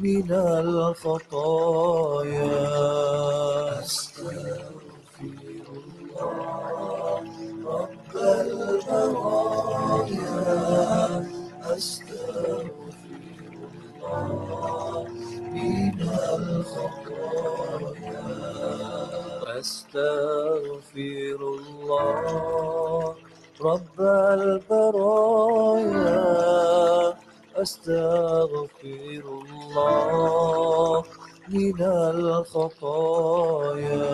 من الخطايا أستغفر الله رب البرايا أستغفر الله رب البرايا أستغفر الله من الخطايا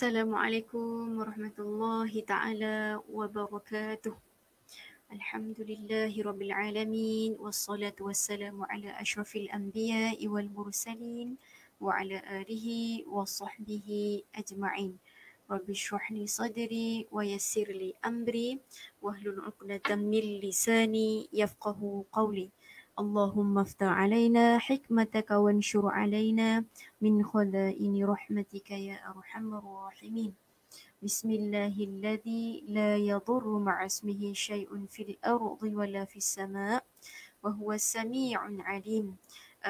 السلام عليكم ورحمة الله تعالى وبركاته الحمد لله رب العالمين والصلاة والسلام على أشرف الأنبياء والمرسلين وعلى آله وصحبه أجمعين رب اشرح لي صدري ويسر لي أمري واهل العقدة من لساني يفقه قولي اللهم افتح علينا حكمتك وانشر علينا من خزائن رحمتك يا أرحم الراحمين بسم الله الذي لا يضر مع اسمه شيء في الأرض ولا في السماء وهو السميع عليم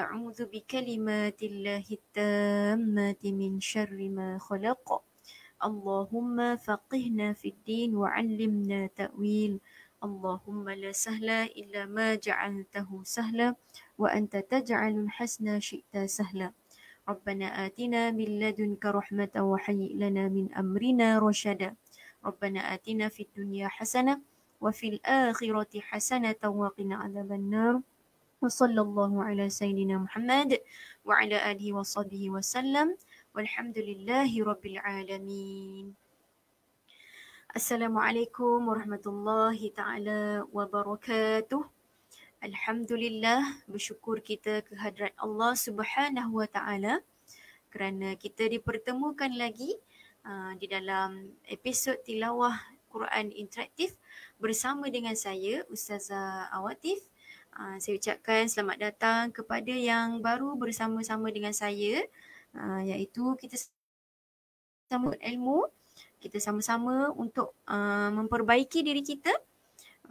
أعوذ بكلمات الله التامة من شر ما خلق اللهم فقهنا في الدين وعلمنا تأويل اللهم لا سهل إلا ما جعلته سهلا وأنت تجعل الحسن شئت سهلا ربنا آتنا من لدنك رحمة وهيئ لنا من أمرنا رشدا ربنا آتنا في الدنيا حسنة وفي الآخرة حسنة وقنا عذاب النار وصلى الله على سيدنا محمد وعلى آله وصحبه وسلم والحمد لله رب العالمين Assalamualaikum warahmatullahi taala wabarakatuh. Alhamdulillah bersyukur kita kehadrat Allah Subhanahu wa taala kerana kita dipertemukan lagi uh, di dalam episod tilawah Quran interaktif bersama dengan saya Ustazah Awatif. Uh, saya ucapkan selamat datang kepada yang baru bersama-sama dengan saya uh, iaitu kita sambut ilmu kita sama-sama untuk uh, memperbaiki diri kita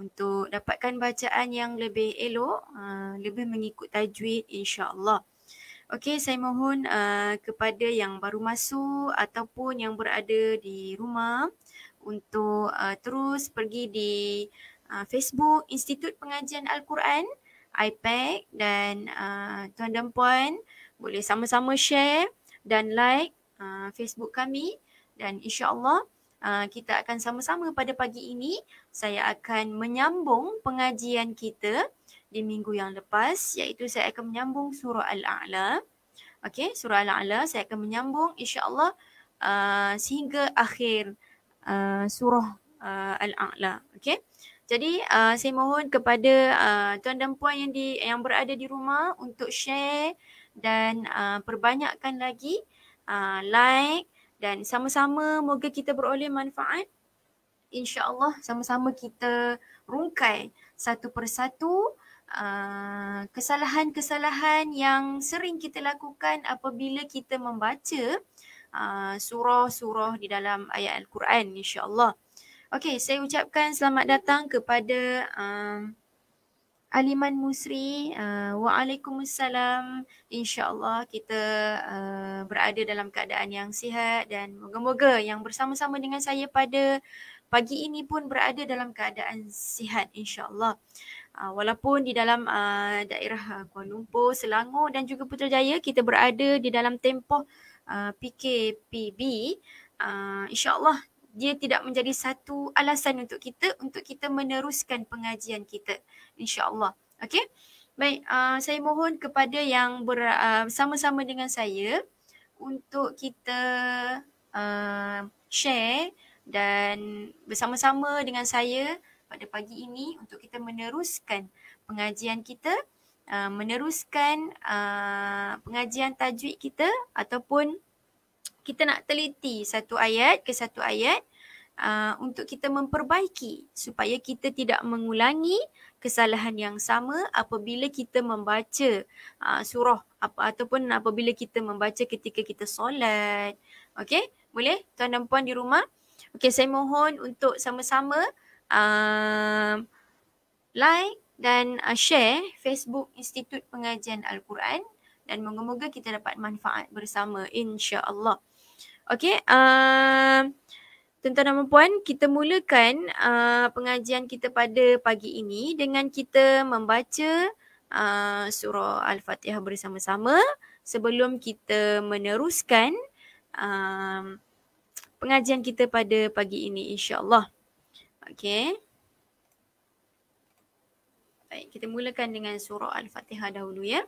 untuk dapatkan bacaan yang lebih elok, uh, lebih mengikut tajwid insya-Allah. Okey, saya mohon uh, kepada yang baru masuk ataupun yang berada di rumah untuk uh, terus pergi di uh, Facebook Institut Pengajian Al-Quran IPAC dan uh, tuan dan puan boleh sama-sama share dan like uh, Facebook kami dan insya-Allah uh, kita akan sama-sama pada pagi ini saya akan menyambung pengajian kita di minggu yang lepas iaitu saya akan menyambung surah al-a'la okey surah al-a'la saya akan menyambung insya-Allah uh, sehingga akhir uh, surah uh, al-a'la okey jadi uh, saya mohon kepada uh, tuan dan puan yang di yang berada di rumah untuk share dan uh, perbanyakkan lagi uh, like dan sama-sama moga kita beroleh manfaat insyaallah sama-sama kita rungkai satu persatu uh, kesalahan-kesalahan yang sering kita lakukan apabila kita membaca uh, surah-surah di dalam ayat al-Quran insyaallah okey saya ucapkan selamat datang kepada uh, Aliman Musri, uh, Waalaikumsalam. InsyaAllah kita uh, berada dalam keadaan yang sihat dan moga-moga yang bersama-sama dengan saya pada pagi ini pun berada dalam keadaan sihat insyaAllah. Uh, walaupun di dalam uh, daerah uh, Kuala Lumpur, Selangor dan juga Putrajaya kita berada di dalam tempoh uh, PKPB, uh, insyaAllah dia tidak menjadi satu alasan untuk kita untuk kita meneruskan pengajian kita insyaallah okey baik uh, saya mohon kepada yang ber, uh, sama-sama dengan saya untuk kita uh, share dan bersama-sama dengan saya pada pagi ini untuk kita meneruskan pengajian kita uh, meneruskan uh, pengajian tajwid kita ataupun kita nak teliti satu ayat ke satu ayat uh, untuk kita memperbaiki supaya kita tidak mengulangi kesalahan yang sama apabila kita membaca uh, surah apa ataupun apabila kita membaca ketika kita solat. Okey? Boleh tuan dan puan di rumah? Okey, saya mohon untuk sama-sama uh, like dan uh, share Facebook Institut Pengajian Al-Quran dan moga-moga kita dapat manfaat bersama insya-Allah. Okey, uh, Tuan-tuan dan puan, kita mulakan uh, pengajian kita pada pagi ini dengan kita membaca uh, surah Al-Fatihah bersama-sama sebelum kita meneruskan uh, pengajian kita pada pagi ini insya-Allah. Okey. Baik, kita mulakan dengan surah Al-Fatihah dahulu ya.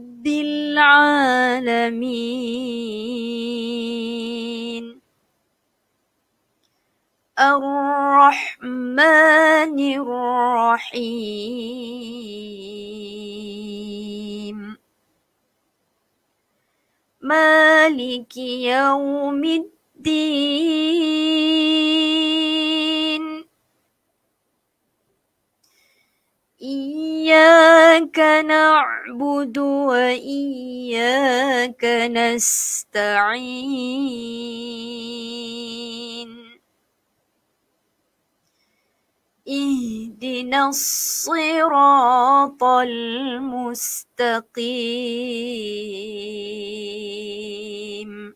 رب العالمين الرحمن الرحيم مالك يوم الدين إياك إياك نعبد وإياك نستعين اهدنا الصراط المستقيم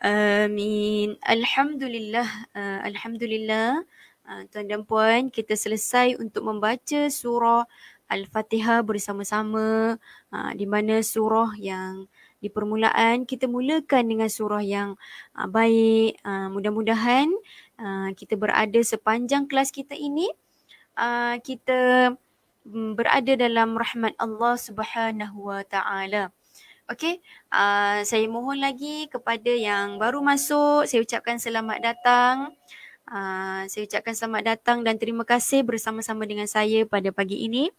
Amin. Alhamdulillah. Uh, Alhamdulillah. Uh, tuan dan puan, kita selesai untuk membaca surah Al-Fatihah bersama-sama uh, di mana surah yang di permulaan kita mulakan dengan surah yang uh, baik. Uh, mudah-mudahan kita berada sepanjang kelas kita ini kita mm, berada dalam rahmat Allah Subhanahu Wa Ta'ala. Okey, uh, saya mohon lagi kepada yang baru masuk, saya ucapkan selamat datang. Uh, saya ucapkan selamat datang dan terima kasih bersama-sama dengan saya pada pagi ini.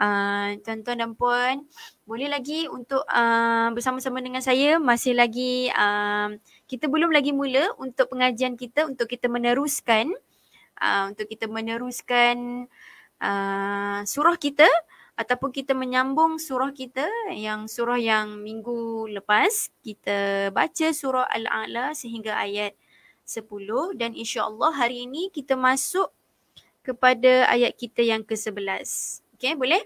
Uh, tuan-tuan dan puan, boleh lagi untuk uh, bersama-sama dengan saya masih lagi uh, kita belum lagi mula untuk pengajian kita untuk kita meneruskan uh, untuk kita meneruskan uh, surah kita ataupun kita menyambung surah kita yang surah yang minggu lepas kita baca surah al-a'la sehingga ayat 10 dan insya-Allah hari ini kita masuk kepada ayat kita yang ke-11. Okay boleh?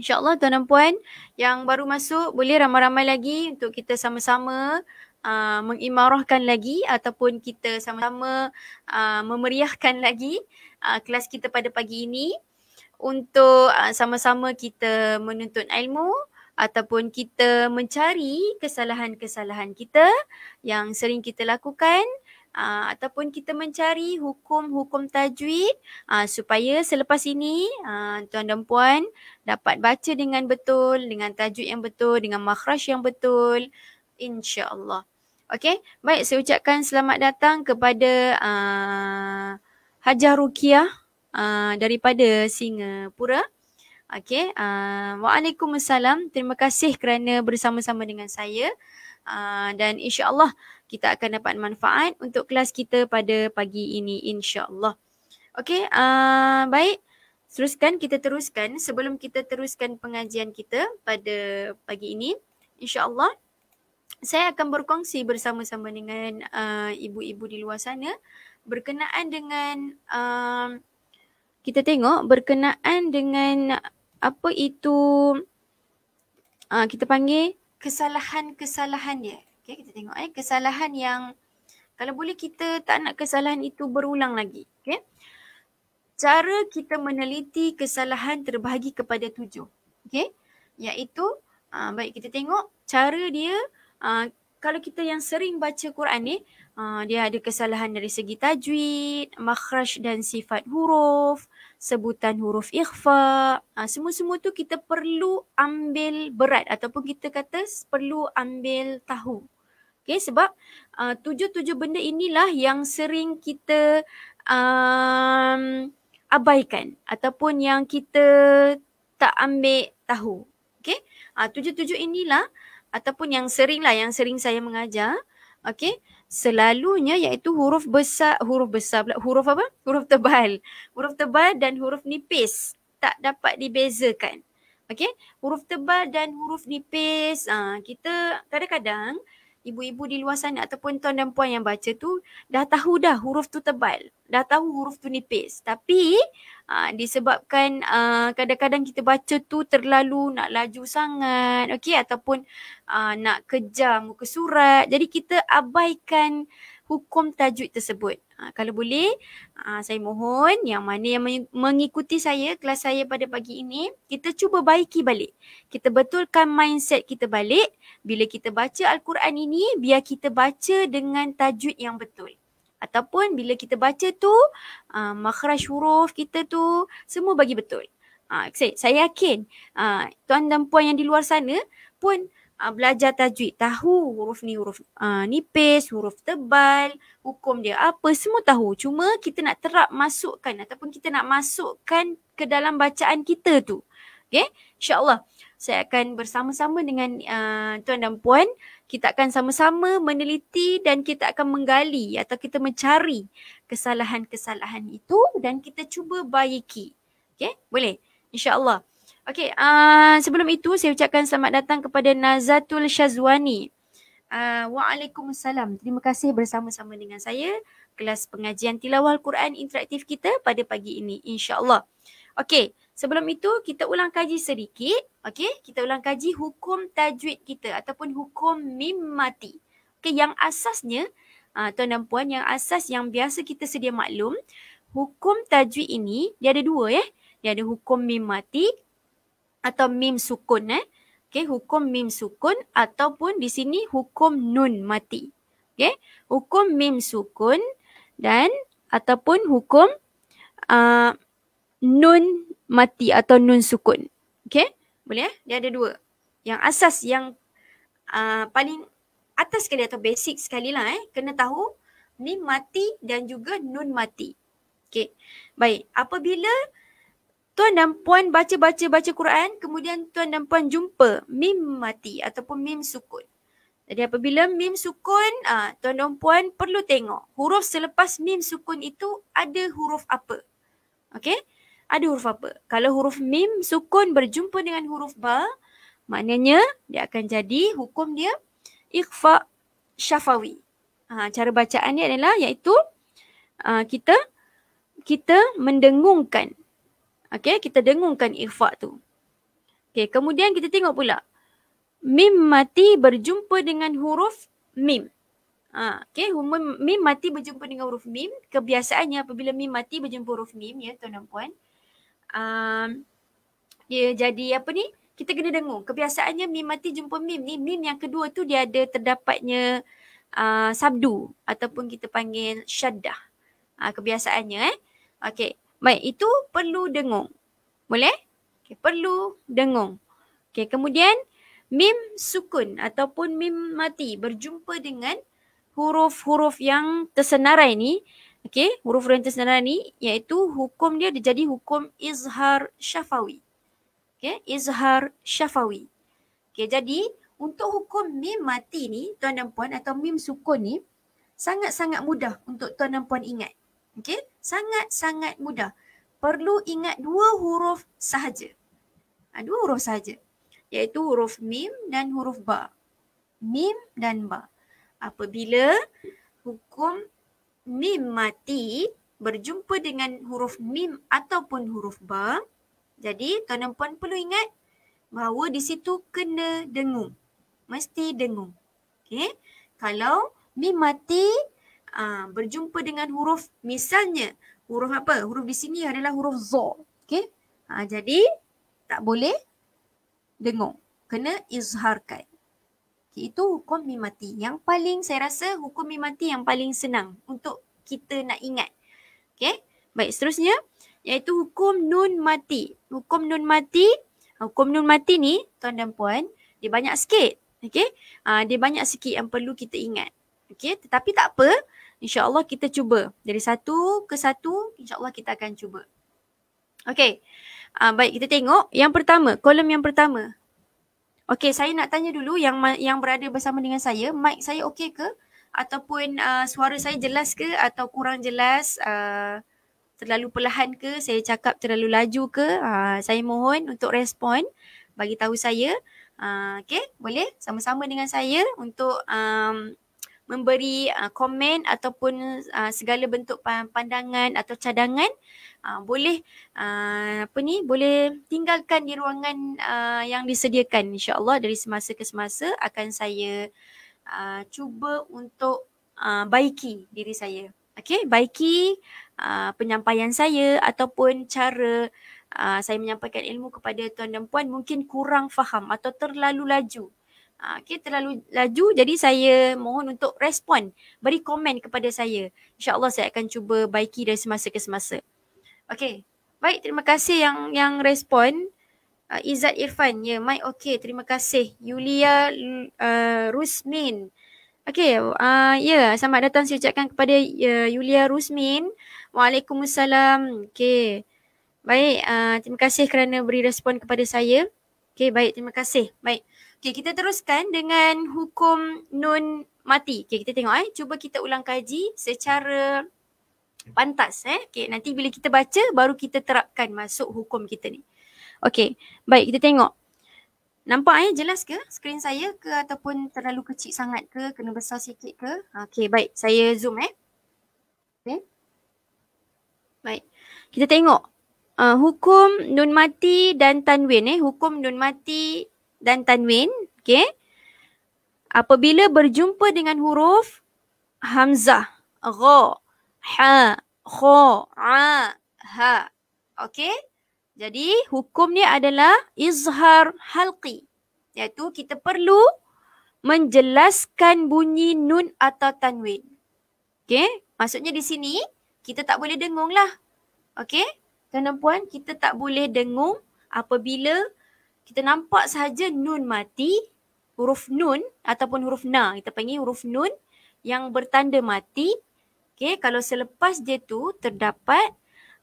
InsyaAllah tuan dan puan yang baru masuk boleh ramai-ramai lagi untuk kita sama-sama uh, mengimarahkan lagi ataupun kita sama-sama uh, memeriahkan lagi uh, kelas kita pada pagi ini untuk ah, sama-sama kita menuntut ilmu ataupun kita mencari kesalahan-kesalahan kita yang sering kita lakukan uh, ataupun kita mencari hukum-hukum tajwid uh, supaya selepas ini uh, tuan dan puan dapat baca dengan betul dengan tajwid yang betul dengan makhraj yang betul insya-Allah. Okey, baik saya ucapkan selamat datang kepada uh, Hajah Rukiah Ah, daripada Singapura. Okey, uh, Waalaikumsalam. Terima kasih kerana bersama-sama dengan saya. Uh, dan insya-Allah kita akan dapat manfaat untuk kelas kita pada pagi ini insya-Allah. Okey, uh, baik. Teruskan kita teruskan sebelum kita teruskan pengajian kita pada pagi ini insya-Allah saya akan berkongsi bersama-sama dengan uh, ibu-ibu di luar sana berkenaan dengan uh, kita tengok berkenaan dengan apa itu uh, kita panggil kesalahan-kesalahan dia. Okay, kita tengok eh. Kesalahan yang kalau boleh kita tak nak kesalahan itu berulang lagi. Okay. Cara kita meneliti kesalahan terbahagi kepada tujuh. Okay. Iaitu uh, baik kita tengok cara dia uh, kalau kita yang sering baca Quran ni Uh, dia ada kesalahan dari segi tajwid, makhraj dan sifat huruf, sebutan huruf ikhfa. Uh, semua-semua tu kita perlu ambil berat ataupun kita kata perlu ambil tahu. Okay, sebab ah, tujuh-tujuh benda inilah yang sering kita um, abaikan ataupun yang kita tak ambil tahu. Okay, tujuh-tujuh inilah ataupun yang sering lah yang sering saya mengajar. Okay, selalunya iaitu huruf besar huruf besar pula huruf apa huruf tebal huruf tebal dan huruf nipis tak dapat dibezakan okey huruf tebal dan huruf nipis ha, kita kadang-kadang ibu-ibu di luar sana ataupun tuan dan puan yang baca tu dah tahu dah huruf tu tebal dah tahu huruf tu nipis tapi Ah, disebabkan uh, kadang-kadang kita baca tu terlalu nak laju sangat okay ataupun uh, nak kejar muka surat jadi kita abaikan hukum tajwid tersebut uh, kalau boleh uh, saya mohon yang mana yang mengikuti saya kelas saya pada pagi ini kita cuba baiki balik kita betulkan mindset kita balik bila kita baca al-Quran ini biar kita baca dengan tajwid yang betul ataupun bila kita baca tu uh, makhraj huruf kita tu semua bagi betul. Uh, ah, saya, saya yakin uh, tuan dan puan yang di luar sana pun uh, belajar tajwid tahu huruf ni huruf uh, nipis, huruf tebal, hukum dia apa semua tahu. Cuma kita nak terap masukkan ataupun kita nak masukkan ke dalam bacaan kita tu. Okay? InsyaAllah saya akan bersama-sama dengan uh, tuan dan puan kita akan sama-sama meneliti dan kita akan menggali atau kita mencari kesalahan-kesalahan itu dan kita cuba baiki. Okey, boleh. Insya-Allah. Okey, uh, sebelum itu saya ucapkan selamat datang kepada Nazatul Syazwani. Uh, Waalaikumsalam. Terima kasih bersama-sama dengan saya kelas pengajian tilawah Al-Quran interaktif kita pada pagi ini insya-Allah. Okey, Sebelum itu kita ulang kaji sedikit. Okey, kita ulang kaji hukum tajwid kita ataupun hukum mim mati. Okey, yang asasnya uh, tuan dan puan yang asas yang biasa kita sedia maklum, hukum tajwid ini dia ada dua ya. Eh? Dia ada hukum mim mati atau mim sukun eh. Okey, hukum mim sukun ataupun di sini hukum nun mati. Okey, hukum mim sukun dan ataupun hukum uh, nun mati atau nun sukun. Okay? Boleh eh? Dia ada dua. Yang asas yang uh, paling atas sekali atau basic sekali lah eh. Kena tahu ni mati dan juga nun mati. Okay. Baik. Apabila tuan dan puan baca-baca-baca Quran, kemudian tuan dan puan jumpa mim mati ataupun mim sukun. Jadi apabila mim sukun, uh, tuan dan puan perlu tengok huruf selepas mim sukun itu ada huruf apa. Okay ada huruf apa? Kalau huruf mim sukun berjumpa dengan huruf ba, maknanya dia akan jadi hukum dia ikhfa syafawi. Ha, cara bacaan dia adalah iaitu ha, kita kita mendengungkan. Okey, kita dengungkan ikhfa tu. Okey, kemudian kita tengok pula. Mim mati berjumpa dengan huruf mim. Ha, okay, hum, mim mati berjumpa dengan huruf mim. Kebiasaannya apabila mim mati berjumpa huruf mim ya tuan dan puan um, dia jadi apa ni kita kena dengung kebiasaannya mim mati jumpa mim ni mim yang kedua tu dia ada terdapatnya uh, sabdu ataupun kita panggil syaddah uh, kebiasaannya eh okey baik itu perlu dengung boleh okey perlu dengung okey kemudian mim sukun ataupun mim mati berjumpa dengan huruf-huruf yang tersenarai ni Okey, huruf rentas yang ni iaitu hukum dia dia jadi hukum izhar syafawi. Okey, izhar syafawi. Okey, jadi untuk hukum mim mati ni tuan dan puan atau mim sukun ni sangat-sangat mudah untuk tuan dan puan ingat. Okey, sangat-sangat mudah. Perlu ingat dua huruf sahaja. Ha, dua huruf sahaja. Iaitu huruf mim dan huruf ba. Mim dan ba. Apabila hukum mim mati berjumpa dengan huruf mim ataupun huruf ba. Jadi tuan dan puan perlu ingat bahawa di situ kena dengung. Mesti dengung. Okey. Kalau mim mati aa, ah, berjumpa dengan huruf misalnya huruf apa? Huruf di sini adalah huruf za. Okey. Ah, jadi tak boleh dengung. Kena izharkan mati itu hukum mimati. Yang paling saya rasa hukum mimati yang paling senang untuk kita nak ingat. Okay. Baik, seterusnya iaitu hukum nun mati. Hukum nun mati, hukum nun mati ni tuan dan puan, dia banyak sikit. Okay. Uh, ah, dia banyak sikit yang perlu kita ingat. Okay. Tetapi tak apa. Allah kita cuba. Dari satu ke satu, insya Allah kita akan cuba. Okay. Uh, ah, baik, kita tengok. Yang pertama, kolom yang pertama. Okey, saya nak tanya dulu yang yang berada bersama dengan saya, mic saya okey ke? Ataupun uh, suara saya jelas ke atau kurang jelas? Uh, terlalu perlahan ke? Saya cakap terlalu laju ke? Uh, saya mohon untuk respon bagi tahu saya. Uh, okey, boleh sama-sama dengan saya untuk um, memberi uh, komen ataupun uh, segala bentuk pandangan atau cadangan uh, boleh uh, apa ni boleh tinggalkan di ruangan uh, yang disediakan insyaallah dari semasa ke semasa akan saya uh, cuba untuk uh, baiki diri saya okey baiki uh, penyampaian saya ataupun cara Uh, saya menyampaikan ilmu kepada tuan dan puan mungkin kurang faham atau terlalu laju Ah, okay, terlalu laju jadi saya mohon untuk respon beri komen kepada saya insyaallah saya akan cuba baiki dari semasa ke semasa Okay baik terima kasih yang yang respon uh, Izzat Irfan ya yeah, mic okey terima kasih Yulia uh, Rusmin okay uh, ya yeah, selamat datang saya ucapkan kepada uh, Yulia Rusmin Waalaikumsalam okay baik uh, terima kasih kerana beri respon kepada saya okay baik terima kasih baik Okey, kita teruskan dengan hukum nun mati. Okey, kita tengok eh. Cuba kita ulang kaji secara pantas eh. Okey, nanti bila kita baca baru kita terapkan masuk hukum kita ni. Okay, baik kita tengok. Nampak eh jelas ke skrin saya ke ataupun terlalu kecil sangat ke kena besar sikit ke? Okay, baik. Saya zoom eh. Okey. Baik. Kita tengok uh, hukum nun mati dan tanwin eh. Hukum nun mati dan tanwin, okay? Apabila berjumpa dengan huruf hamzah, gha, ha, kha, a, ha. okay? Jadi hukum ni adalah izhar halqi. Iaitu kita perlu menjelaskan bunyi nun atau tanwin. okay? Maksudnya di sini kita tak boleh dengung lah. okay? Tuan dan puan, kita tak boleh dengung apabila kita nampak saja nun mati, huruf nun ataupun huruf na, kita panggil huruf nun yang bertanda mati. Okey, kalau selepas dia tu terdapat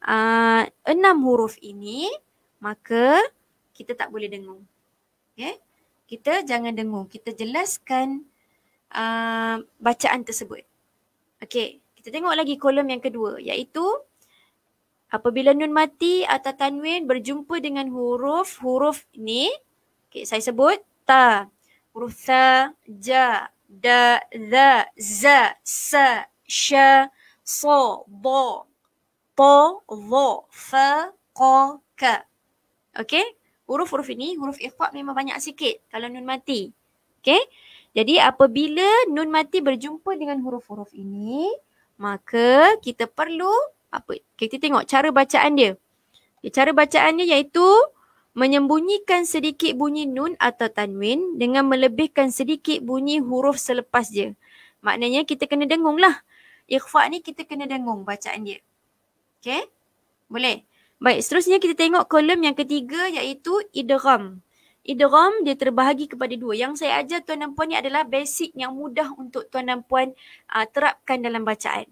uh, enam huruf ini, maka kita tak boleh dengung. Okey, kita jangan dengung. Kita jelaskan uh, bacaan tersebut. Okey, kita tengok lagi kolom yang kedua iaitu Apabila nun mati atau tanwin berjumpa dengan huruf-huruf ni, okay, saya sebut ta, huruf ta, ja, da, za, za, sa, sha, so, bo, to, vo, fa, ko, ka. Okay? Huruf-huruf ini, huruf ikhwat memang banyak sikit kalau nun mati. Okay? Jadi apabila nun mati berjumpa dengan huruf-huruf ini, maka kita perlu apa kita tengok cara bacaan dia. Okay, cara bacaannya iaitu menyembunyikan sedikit bunyi nun atau tanwin dengan melebihkan sedikit bunyi huruf selepas dia. Maknanya kita kena dengung lah. Ikhfa ni kita kena dengung bacaan dia. Okay? Boleh? Baik, seterusnya kita tengok kolom yang ketiga iaitu idgham. Idgham dia terbahagi kepada dua. Yang saya ajar tuan dan puan ni adalah basic yang mudah untuk tuan dan puan uh, terapkan dalam bacaan.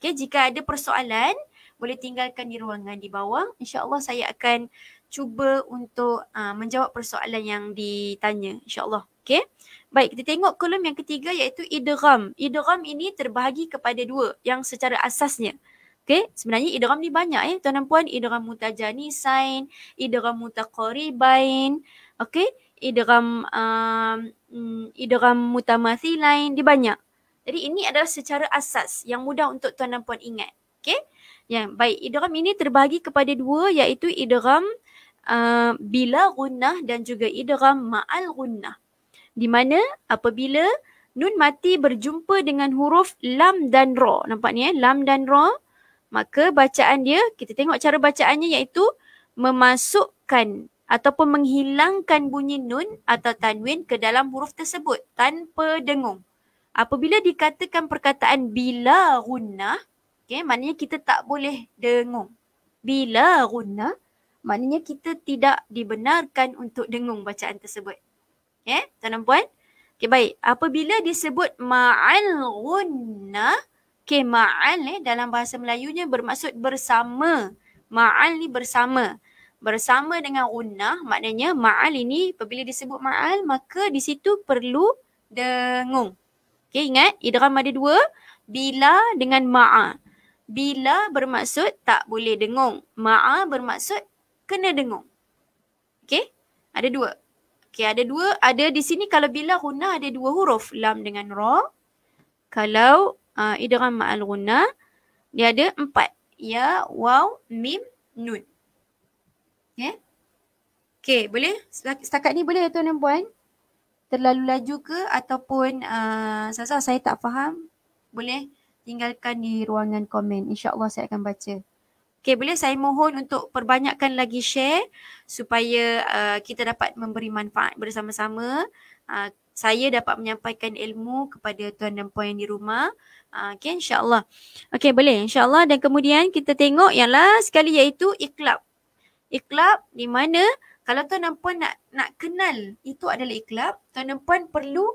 Okay, jika ada persoalan, boleh tinggalkan di ruangan di bawah. InsyaAllah saya akan cuba untuk uh, menjawab persoalan yang ditanya. InsyaAllah. Okay. Baik, kita tengok kolom yang ketiga iaitu idgham. Idgham ini terbahagi kepada dua yang secara asasnya. Okay, sebenarnya idgham ni banyak Eh. Tuan dan puan, idgham mutajani sain, mutakori mutaqaribain. Okay, idgham, um, ah, mm, mutamasi lain. dia banyak. Jadi ini adalah secara asas yang mudah untuk tuan dan puan ingat. Okay? Yang baik, idram ini terbagi kepada dua iaitu idram uh, bila gunnah dan juga idram ma'al gunnah. Di mana apabila nun mati berjumpa dengan huruf lam dan ra. Nampak ni eh? Lam dan ra. Maka bacaan dia, kita tengok cara bacaannya iaitu memasukkan ataupun menghilangkan bunyi nun atau tanwin ke dalam huruf tersebut tanpa dengung apabila dikatakan perkataan bila gunnah, okay, maknanya kita tak boleh dengung. Bila gunnah, maknanya kita tidak dibenarkan untuk dengung bacaan tersebut. Okay, tuan dan puan. Okay, baik. Apabila disebut ma'al gunnah, okay, ma'al eh, dalam bahasa Melayunya bermaksud bersama. Ma'al ni bersama. Bersama dengan gunnah, maknanya ma'al ini apabila disebut ma'al, maka di situ perlu dengung. Okay ingat idram ada dua. Bila dengan ma'a. Bila bermaksud tak boleh dengung. Ma'a bermaksud kena dengung. Okay. Ada dua. Okay ada dua. Ada di sini kalau bila runa ada dua huruf. Lam dengan ra. Kalau uh, idram ma'al runa. Dia ada empat. Ya, waw, mim, nun. Okay. Ya? Okay boleh? Setakat ni boleh ya tuan puan? terlalu laju ke ataupun uh, ah, Sasa saya tak faham boleh tinggalkan di ruangan komen insyaallah saya akan baca Okay boleh saya mohon untuk perbanyakkan lagi share supaya uh, kita dapat memberi manfaat bersama-sama uh, saya dapat menyampaikan ilmu kepada tuan dan puan di rumah Okay insyaallah Okay boleh insyaallah dan kemudian kita tengok yang last sekali iaitu iklab iklab di mana kalau tuan dan puan nak nak kenal itu adalah iklab, tuan dan puan perlu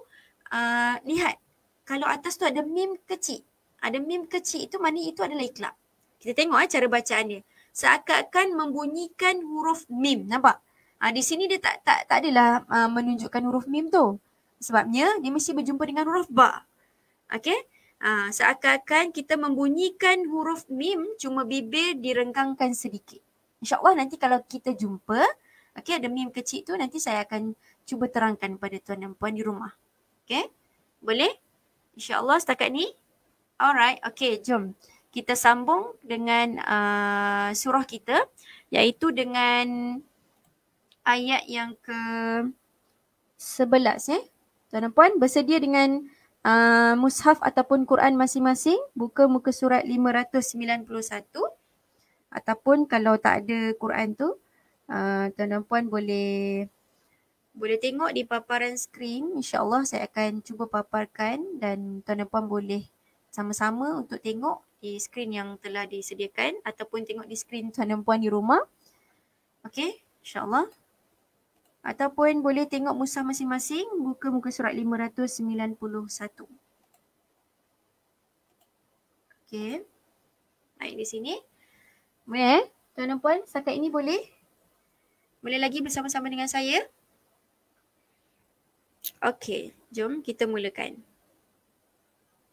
uh, lihat kalau atas tu ada mim kecil. Ada mim kecil itu maknanya itu adalah iklab. Kita tengok eh, cara bacaannya. Seakan-akan membunyikan huruf mim. Nampak? Ha, di sini dia tak tak tak adalah uh, menunjukkan huruf mim tu. Sebabnya dia mesti berjumpa dengan huruf ba. Okey? Ha, seakan-akan kita membunyikan huruf mim cuma bibir direnggangkan sedikit. InsyaAllah nanti kalau kita jumpa, Okey, ada meme kecil tu nanti saya akan cuba terangkan pada tuan dan puan di rumah. Okey? Boleh? InsyaAllah setakat ni? Alright, okey jom. Kita sambung dengan uh, surah kita iaitu dengan ayat yang ke sebelas eh. Tuan dan puan bersedia dengan uh, mushaf ataupun Quran masing-masing buka muka surat 591 ataupun kalau tak ada Quran tu uh, ah, tuan dan puan boleh boleh tengok di paparan skrin insyaallah saya akan cuba paparkan dan tuan dan puan boleh sama-sama untuk tengok di skrin yang telah disediakan ataupun tengok di skrin tuan dan puan di rumah. Okey, insyaallah. Ataupun boleh tengok musa masing-masing buka muka surat 591. Okey. Baik di sini. Boleh eh? Tuan dan puan, setakat ini boleh? Mula lagi bersama-sama dengan saya? Okey, jom kita mulakan.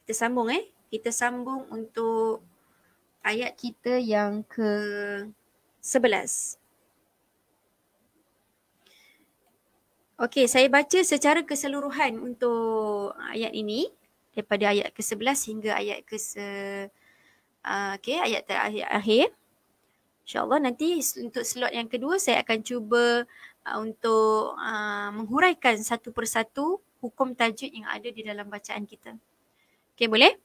Kita sambung eh. Kita sambung untuk ayat kita yang ke sebelas. Okey, saya baca secara keseluruhan untuk ayat ini daripada ayat ke-11 hingga ayat ke uh, ah, okey, ayat terakhir. InsyaAllah nanti untuk slot yang kedua saya akan cuba uh, untuk uh, menghuraikan satu persatu hukum tajwid yang ada di dalam bacaan kita. Okey boleh?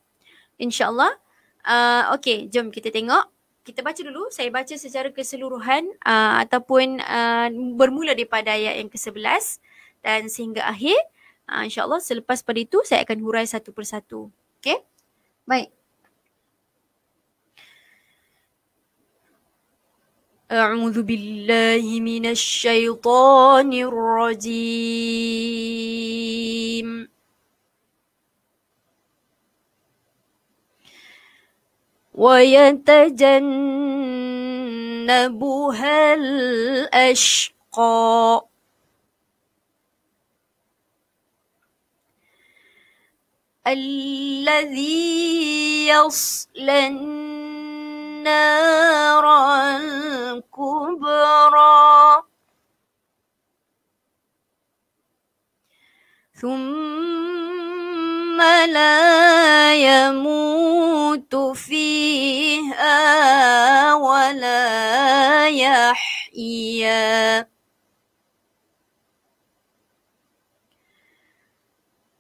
InsyaAllah. Uh, Okey jom kita tengok. Kita baca dulu. Saya baca secara keseluruhan uh, ataupun uh, bermula daripada ayat yang ke-11 dan sehingga akhir. Uh, InsyaAllah selepas pada itu saya akan hurai satu persatu. Okey? Baik. أعوذ بالله من الشيطان الرجيم ويتجنبها الأشقى الذي يصلى النار الكبرى ثم لا يموت فيها ولا يحيا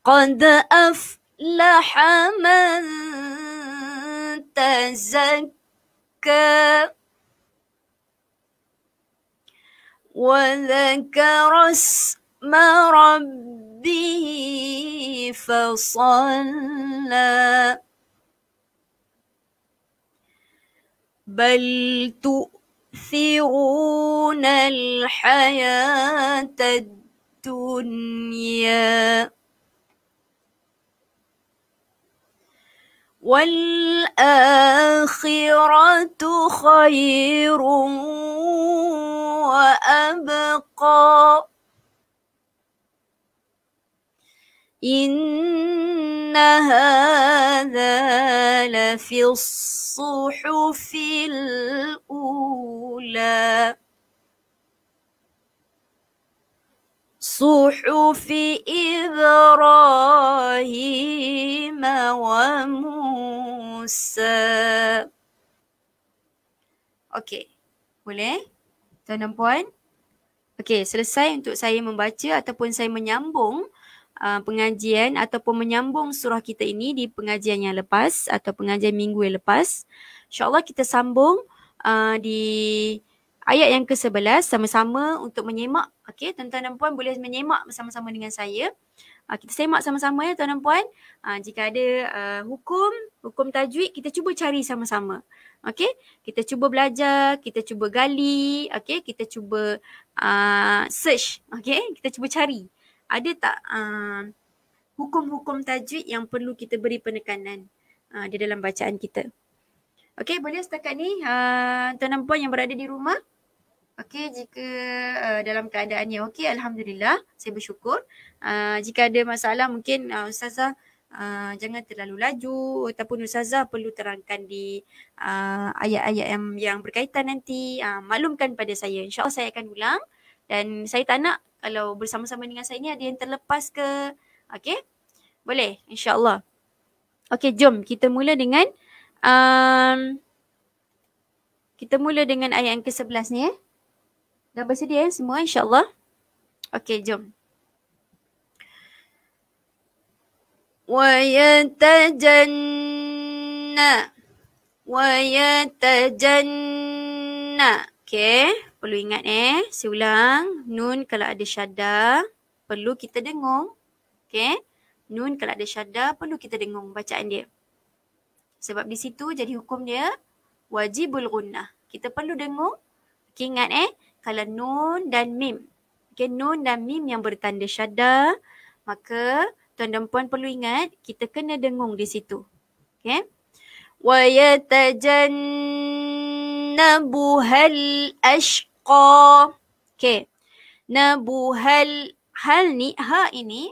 قد أفلح من تزكى وذكر اسم ربه فصلى بل تؤثرون الحياة الدنيا والآخرة خير وأبقى إن هذا لفي الصحف الأولى Ibrahim wa Musa. Okay, boleh? Tuan dan puan? Okay, selesai untuk saya membaca ataupun saya menyambung uh, pengajian ataupun menyambung surah kita ini di pengajian yang lepas atau pengajian minggu yang lepas. InsyaAllah kita sambung uh, di ayat yang ke-11 sama-sama untuk menyemak. Okey, tuan-tuan dan puan boleh menyemak bersama-sama dengan saya. Uh, kita semak sama-sama ya tuan dan puan. Uh, jika ada uh, hukum, hukum tajwid kita cuba cari sama-sama. Okey, kita cuba belajar, kita cuba gali, okey, kita cuba uh, search, okey, kita cuba cari. Ada tak uh, hukum-hukum tajwid yang perlu kita beri penekanan uh, di dalam bacaan kita. Okey, boleh setakat ni uh, tuan dan puan yang berada di rumah Okey, jika uh, dalam keadaan ni okey, Alhamdulillah, saya bersyukur. Uh, jika ada masalah mungkin uh, Ustazah uh, jangan terlalu laju ataupun Ustazah perlu terangkan di uh, ayat-ayat yang, yang berkaitan nanti. Uh, maklumkan pada saya. InsyaAllah saya akan ulang dan saya tak nak kalau bersama-sama dengan saya ni ada yang terlepas ke. Okey, boleh insyaAllah. Okey, jom kita mula dengan um, kita mula dengan ayat yang ke-11 ni eh. Dah bersedia ya semua insyaAllah? Okay, jom. وَيَتَجَنَّ وَيَتَجَنَّ Okay, perlu ingat eh. Saya ulang. Nun kalau ada syada, perlu kita dengung. Okay. Nun kalau ada syada, perlu kita dengung bacaan dia. Sebab di situ jadi hukum dia wajibul gunnah. Kita perlu dengung. Okay, ingat eh kalau nun dan mim. Okay, nun dan mim yang bertanda syada, maka tuan dan puan perlu ingat kita kena dengung di situ. Okay. Wa yatajannabuhal ashqa. Okay. Nabuhal hal ni, ha ini,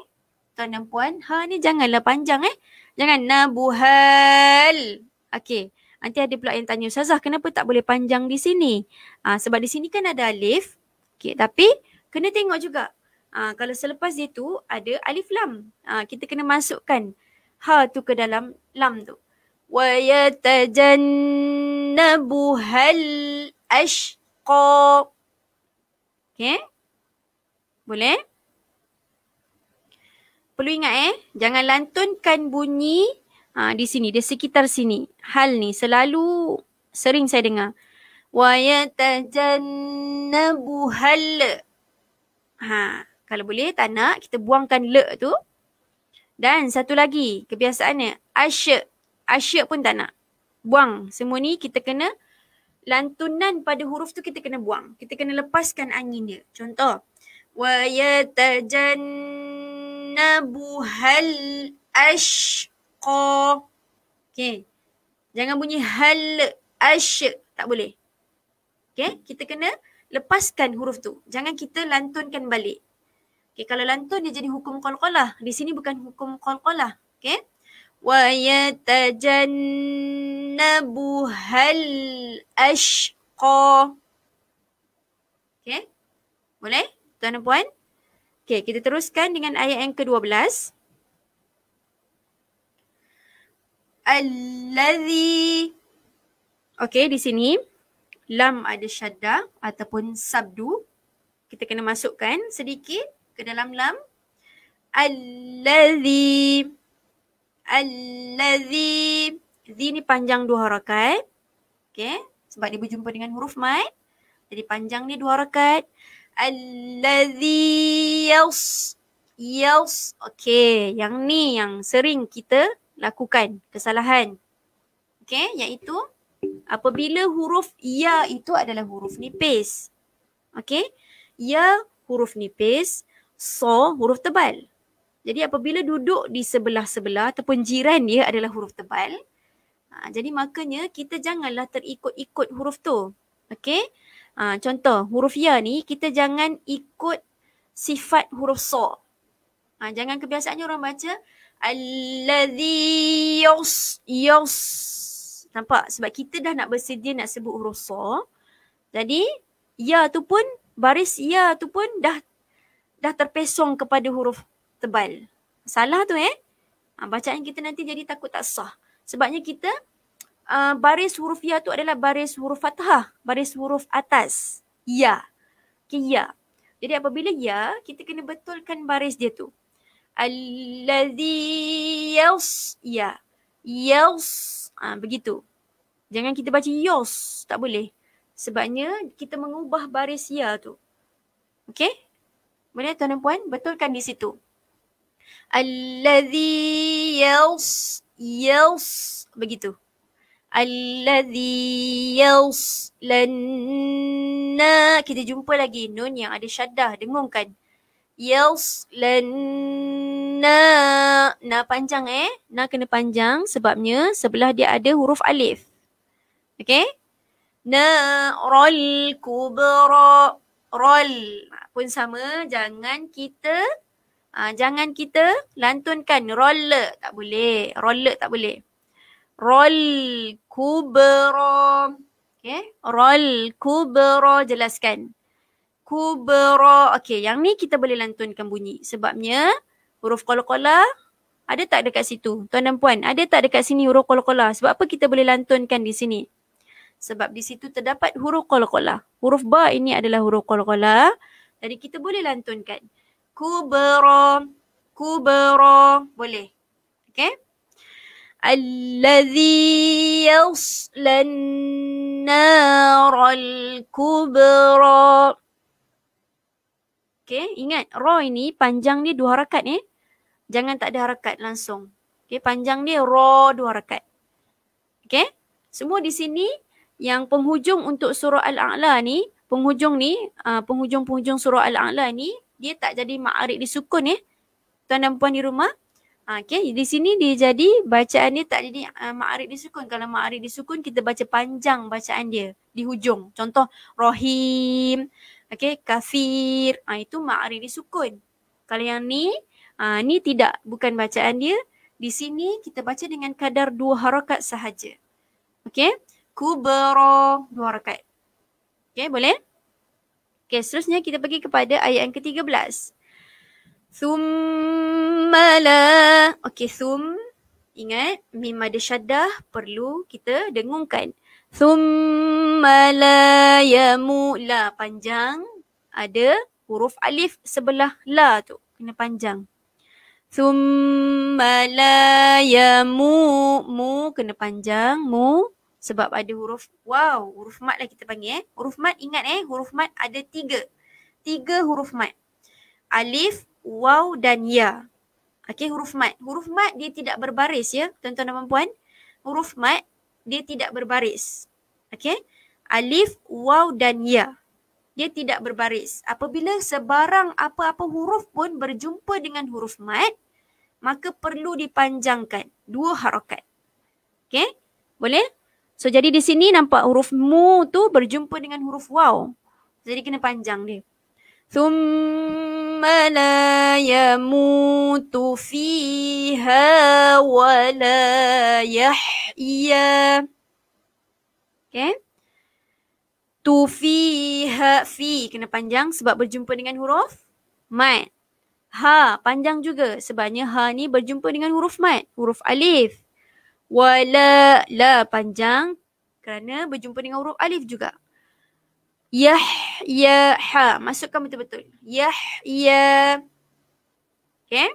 tuan dan puan, ha ni janganlah panjang eh. Jangan nabuhal. Okay. Nanti ada pula yang tanya, sazah kenapa tak boleh panjang di sini? Uh, sebab di sini kan ada alif. Okay, tapi kena tengok juga. Uh, kalau selepas dia tu ada alif lam. Uh, kita kena masukkan ha tu ke dalam lam tu. Wa yatajannabu hal ashqa. Okay. Boleh? Perlu ingat eh. Jangan lantunkan bunyi ha, di sini, di sekitar sini. Hal ni selalu sering saya dengar. Wa yatajannabu hal. Ha, kalau boleh tak nak kita buangkan le tu. Dan satu lagi kebiasaannya asyik. Asyik pun tak nak. Buang. Semua ni kita kena lantunan pada huruf tu kita kena buang. Kita kena lepaskan angin dia. Contoh. Wa yatajannabu hal asyik ko. Okay. Jangan bunyi hal asy. Tak boleh. Okay. Kita kena lepaskan huruf tu. Jangan kita lantunkan balik. Okay. Kalau lantun dia jadi hukum kol qalqalah. Di sini bukan hukum kol qalqalah. Okay. Wa yatajannabu hal asyqa. Okay. Boleh? Tuan dan puan? Okay, kita teruskan dengan ayat yang ke-12. Okay. allazi okay di sini lam ada syadda ataupun sabdu kita kena masukkan sedikit ke dalam lam allazi allazi zi ni panjang dua harakat Okay, sebab dia berjumpa dengan huruf mai jadi panjang ni dua harakat allazi yas yas okay yang ni yang sering kita lakukan kesalahan. Okay, iaitu apabila huruf ya itu adalah huruf nipis. Okay, ya huruf nipis, so huruf tebal. Jadi apabila duduk di sebelah-sebelah ataupun jiran dia adalah huruf tebal, ha, jadi makanya kita janganlah terikut-ikut huruf tu. Okay, ha, contoh huruf ya ni kita jangan ikut sifat huruf so. Ha, jangan kebiasaannya orang baca Alladhi yus, yus. Nampak? Sebab kita dah nak bersedia nak sebut huruf so. Jadi, ya tu pun, baris ya tu pun dah dah terpesong kepada huruf tebal. Salah tu eh. Ha, bacaan kita nanti jadi takut tak sah. Sebabnya kita, uh, baris huruf ya tu adalah baris huruf fathah. Baris huruf atas. Ya. Okay, ya. Jadi apabila ya, kita kena betulkan baris dia tu. Allazi yaus ya. Yaus. Ha, begitu. Jangan kita baca yos. Tak boleh. Sebabnya kita mengubah baris ya tu. Okay? Boleh tuan dan puan? Betulkan di situ. Allazi yaus. Yaus. Begitu. Allazi yaus. Lanna. Kita jumpa lagi. Nun yang ada syaddah. Dengungkan. Yaus. Lanna na. Na panjang eh. Na kena panjang sebabnya sebelah dia ada huruf alif. okey Na rol kubra. Rol. Pun sama. Jangan kita. Aa, ah, jangan kita lantunkan rol. Tak boleh. Rol tak boleh. Rol kubra. okey Rol kubra. Jelaskan. Kubra. okey Yang ni kita boleh lantunkan bunyi. Sebabnya huruf qalqala ada tak dekat situ tuan dan puan ada tak dekat sini huruf qalqala sebab apa kita boleh lantunkan di sini sebab di situ terdapat huruf qalqala huruf ba ini adalah huruf qalqala jadi kita boleh lantunkan kubra kubra boleh okay al الذي يصلى النار الكبرى. Okay, ingat, ro ini panjang dia dua harakat ni. Eh? Jangan tak ada harakat langsung. Okey, panjang ni ro dua harakat. Okey, Semua di sini yang penghujung untuk surah Al-A'la ni, penghujung ni, uh, penghujung-penghujung surah Al-A'la ni, dia tak jadi ma'arik disukun eh. Tuan dan puan di rumah. Ah, okey, di sini dia jadi bacaan dia tak jadi uh, ma'arik sukun. Kalau ma'arik sukun kita baca panjang bacaan dia di hujung. Contoh, rohim, okey, kafir, uh, itu ma'arik sukun. Kalau yang ni, Aa, ah, ni tidak bukan bacaan dia. Di sini kita baca dengan kadar dua harakat sahaja. Okey. Kubara dua harakat. Okey boleh? Okey seterusnya kita pergi kepada ayat yang ke-13. Thummala. Okey thum ingat mim ada syaddah perlu kita dengungkan. Thummala yamula panjang ada huruf alif sebelah la tu kena panjang. Thumma la yamu Mu kena panjang Mu sebab ada huruf Wow huruf mat lah kita panggil eh Huruf mat ingat eh huruf mat ada tiga Tiga huruf mat Alif, Wow dan Ya Okay huruf mat Huruf mat dia tidak berbaris ya Tuan-tuan dan perempuan Huruf mat dia tidak berbaris Okay Alif, Wow dan Ya dia tidak berbaris. Apabila sebarang apa-apa huruf pun berjumpa dengan huruf mat, maka perlu dipanjangkan dua harokat. Okay? Boleh? So, jadi di sini nampak huruf mu tu berjumpa dengan huruf waw. Jadi, kena panjang dia. Thumma la yamutu fiha wa la yahya. Okay? tu fi ha fi kena panjang sebab berjumpa dengan huruf mat. Ha panjang juga sebabnya ha ni berjumpa dengan huruf mat, huruf alif. Wala la panjang kerana berjumpa dengan huruf alif juga. Yah ya ha masukkan betul-betul. Yah ya Okay.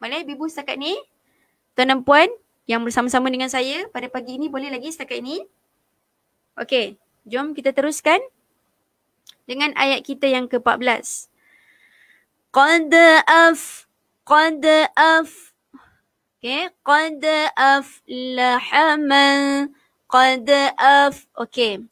Mana ibu setakat ni? Tuan dan puan yang bersama-sama dengan saya pada pagi ini boleh lagi setakat ini? Okay. Jom kita teruskan dengan ayat kita yang ke-14. Qad af qad af Okay, qad af lahaman qad af Okay,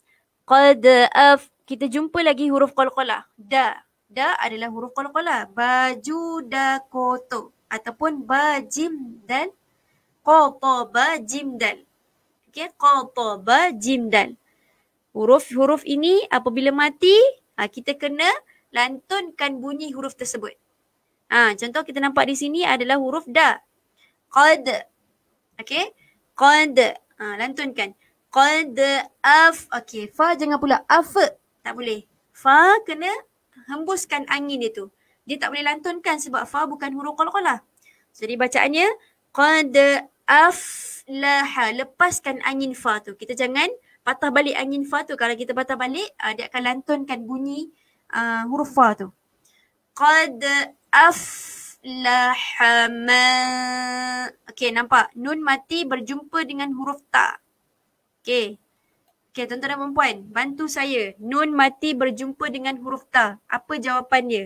qad af Kita jumpa lagi huruf qalqala Da Da adalah huruf qalqala Baju da koto Ataupun bajim dan Koto bajim dan Okay, koto bajim dan Huruf-huruf ini apabila mati, ha, kita kena lantunkan bunyi huruf tersebut. Ha, contoh kita nampak di sini adalah huruf da. Qad. Okay. Qad. Ha, lantunkan. Qad af. Okay. Fa jangan pula af. Tak boleh. Fa kena hembuskan angin dia tu. Dia tak boleh lantunkan sebab fa bukan huruf qalqalah. Jadi bacaannya qad af laha. Ha. Lepaskan angin fa tu. Kita jangan patah balik angin fa tu kalau kita patah balik uh, dia akan lantunkan bunyi uh, huruf fa tu qad aflaha ma okey nampak nun mati berjumpa dengan huruf ta okey okey tuan-tuan dan puan bantu saya nun mati berjumpa dengan huruf ta apa jawapan dia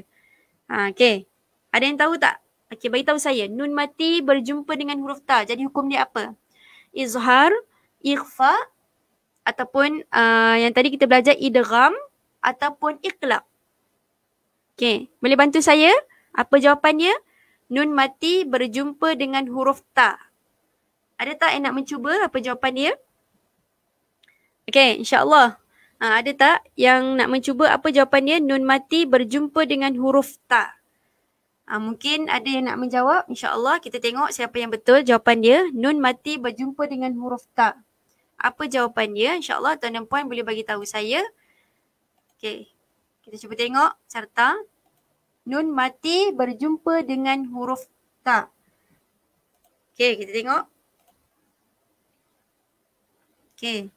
ha okey ada yang tahu tak okey bagi tahu saya nun mati berjumpa dengan huruf ta jadi hukum dia apa izhar ikhfa ataupun uh, yang tadi kita belajar idgham ataupun iqlab. Okey, boleh bantu saya? Apa jawapannya? Nun mati berjumpa dengan huruf ta. Ada tak yang nak mencuba apa jawapan dia? Okey, insyaAllah. Ha, ada tak yang nak mencuba apa jawapan dia? Nun mati berjumpa dengan huruf ta. Ha, mungkin ada yang nak menjawab. InsyaAllah kita tengok siapa yang betul jawapan dia. Nun mati berjumpa dengan huruf ta apa jawapan dia insyaallah tuan dan puan boleh bagi tahu saya okey kita cuba tengok carta nun mati berjumpa dengan huruf ta okey kita tengok okey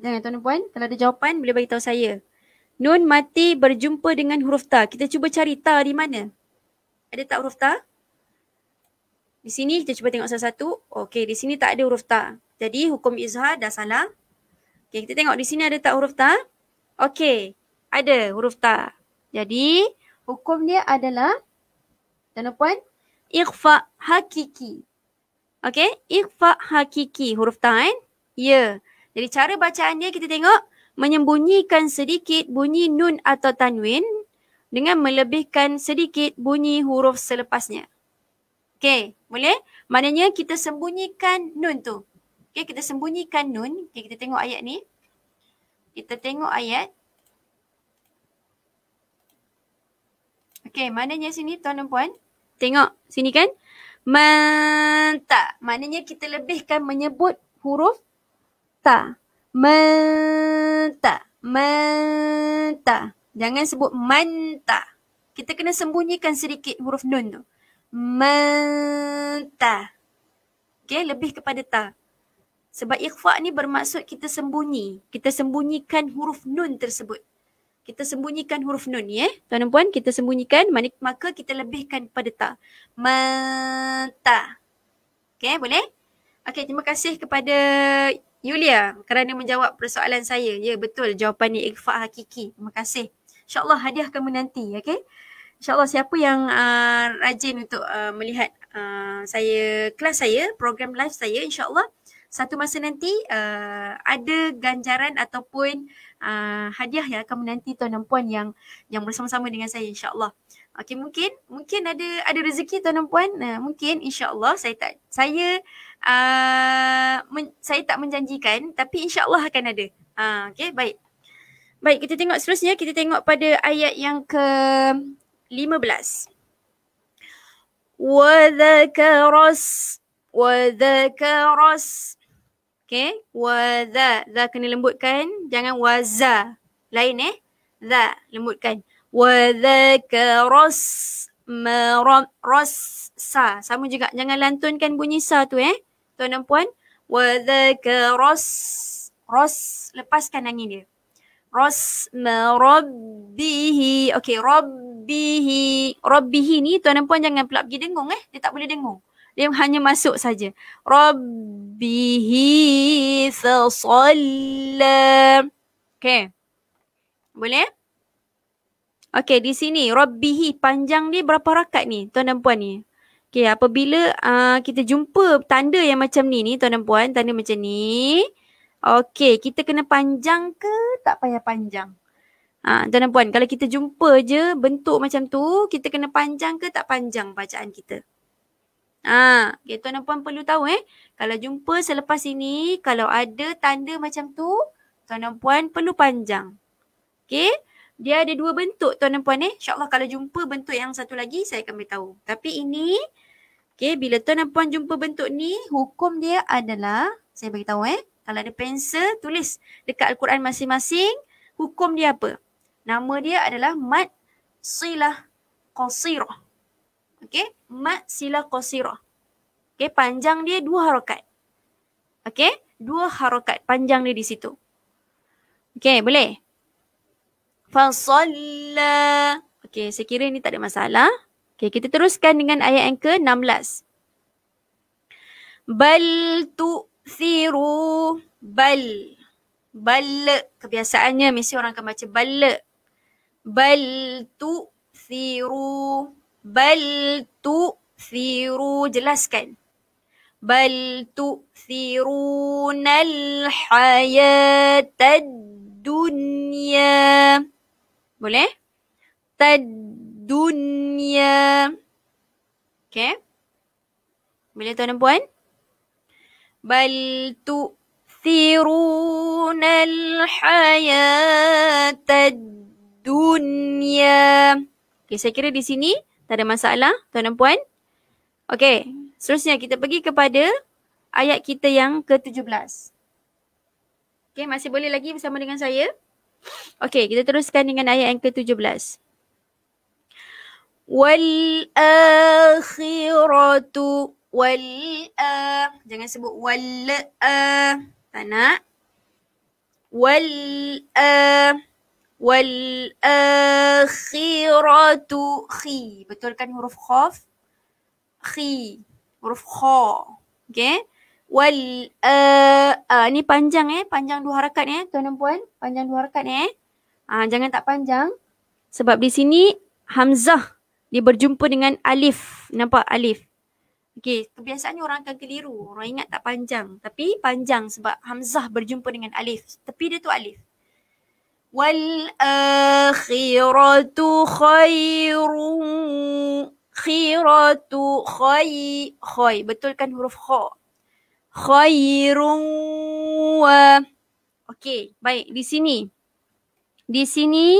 jangan tuan dan puan kalau ada jawapan boleh bagi tahu saya nun mati berjumpa dengan huruf ta kita cuba cari ta di mana ada tak huruf ta di sini kita cuba tengok satu-satu. Okey, di sini tak ada huruf ta. Jadi hukum izhar dah salah. Okey, kita tengok di sini ada tak huruf ta? Okey, ada huruf ta. Jadi hukum dia adalah tuan puan ikhfa hakiki. Okey, ikhfa hakiki huruf ta kan? Ya. Yeah. Jadi cara bacaan dia kita tengok menyembunyikan sedikit bunyi nun atau tanwin dengan melebihkan sedikit bunyi huruf selepasnya. Okey, boleh? Maknanya kita sembunyikan nun tu. Okay, kita sembunyikan nun. Okay, kita tengok ayat ni. Kita tengok ayat. Okay, maknanya sini tuan dan puan. Tengok sini kan. Mentak. Maknanya kita lebihkan menyebut huruf ta. Mentak. Mentak. Jangan sebut mentak. Kita kena sembunyikan sedikit huruf nun tu. Mentak. Okay, lebih kepada ta. Sebab ikhfa ni bermaksud kita sembunyi. Kita sembunyikan huruf nun tersebut. Kita sembunyikan huruf nun ya, eh. Tuan dan puan, kita sembunyikan maka kita lebihkan pada ta. Mata. Okay, boleh? Okay, terima kasih kepada Yulia kerana menjawab persoalan saya. Ya, betul jawapan ni ikhfa hakiki. Terima kasih. InsyaAllah hadiah kamu nanti, okay? InsyaAllah siapa yang uh, rajin untuk uh, melihat uh, saya, kelas saya, program live saya, insyaAllah satu masa nanti uh, ada ganjaran ataupun uh, hadiah yang akan menanti tuan dan puan yang yang bersama-sama dengan saya insyaallah. Okey mungkin mungkin ada ada rezeki tuan dan puan uh, mungkin insyaallah saya tak saya uh, men, saya tak menjanjikan tapi insyaallah akan ada. Ha uh, okey baik. Baik kita tengok seterusnya kita tengok pada ayat yang ke 15. وذكر اسم وذكر Okay. Waza. Za kena lembutkan. Jangan waza. Lain eh. Za. Lembutkan. Waza ke ros. Merom. Ros. Sa. Sama juga. Jangan lantunkan bunyi sa tu eh. Tuan dan puan. Waza ke ros. Ros. Lepaskan angin dia. Ros. Merobbihi. Okay. Robbihi. Robbihi ni tuan dan puan jangan pula pergi dengung eh. Dia tak boleh dengung dia hanya masuk saja rabbihi sallam okay, boleh Okay, di sini rabbihi panjang dia berapa rakat ni tuan dan puan ni Okay, apabila uh, kita jumpa tanda yang macam ni ni tuan dan puan tanda macam ni Okay, kita kena panjang ke tak payah panjang Ha, tuan dan puan, kalau kita jumpa je bentuk macam tu, kita kena panjang ke tak panjang bacaan kita? Ah, ha, okay, tuan dan puan perlu tahu eh. Kalau jumpa selepas ini, kalau ada tanda macam tu, tuan dan puan perlu panjang. Okay. Dia ada dua bentuk tuan dan puan eh. InsyaAllah kalau jumpa bentuk yang satu lagi, saya akan beritahu. Tapi ini, okay, bila tuan dan puan jumpa bentuk ni, hukum dia adalah, saya beritahu eh. Kalau ada pensel, tulis dekat Al-Quran masing-masing, hukum dia apa? Nama dia adalah Mat Silah Qasirah. Okey, mat sila qasirah. Okey, panjang dia dua harokat. Okey, dua harokat panjang dia di situ. Okey, boleh? Fasalla. Okey, saya kira ni tak ada masalah. Okey, kita teruskan dengan ayat yang ke-16. Bal tu siru Bal. Bal. Kebiasaannya mesti orang akan baca bal. Bal tu siru bal tu thiru jelaskan bal tu thirun al hayat dunia, boleh tad dunia, okay. boleh tuan dan puan bal tu thirun al hayat dunia. Okay, saya kira di sini tak ada masalah tuan dan puan. Okey, seterusnya kita pergi kepada ayat kita yang ke-17. Okey, masih boleh lagi bersama dengan saya? Okey, kita teruskan dengan ayat yang ke-17. Wal-akhiratu wal-a Jangan sebut wal-a Tak nak Wal-a Wal-akhiratu khi. kan? huruf khaf. Khi. Huruf kha. Okay. wal uh, uh, ni panjang eh. Panjang dua harakat eh. Tuan dan puan. Panjang dua harakat eh. Uh, jangan tak panjang. Sebab di sini Hamzah dia berjumpa dengan Alif. Nampak Alif. Okay. Kebiasaannya orang akan keliru. Orang ingat tak panjang. Tapi panjang sebab Hamzah berjumpa dengan Alif. Tapi dia tu Alif. والآخرة خير خيرة خي خي betul kan huruf kh خير و okay baik di sini di sini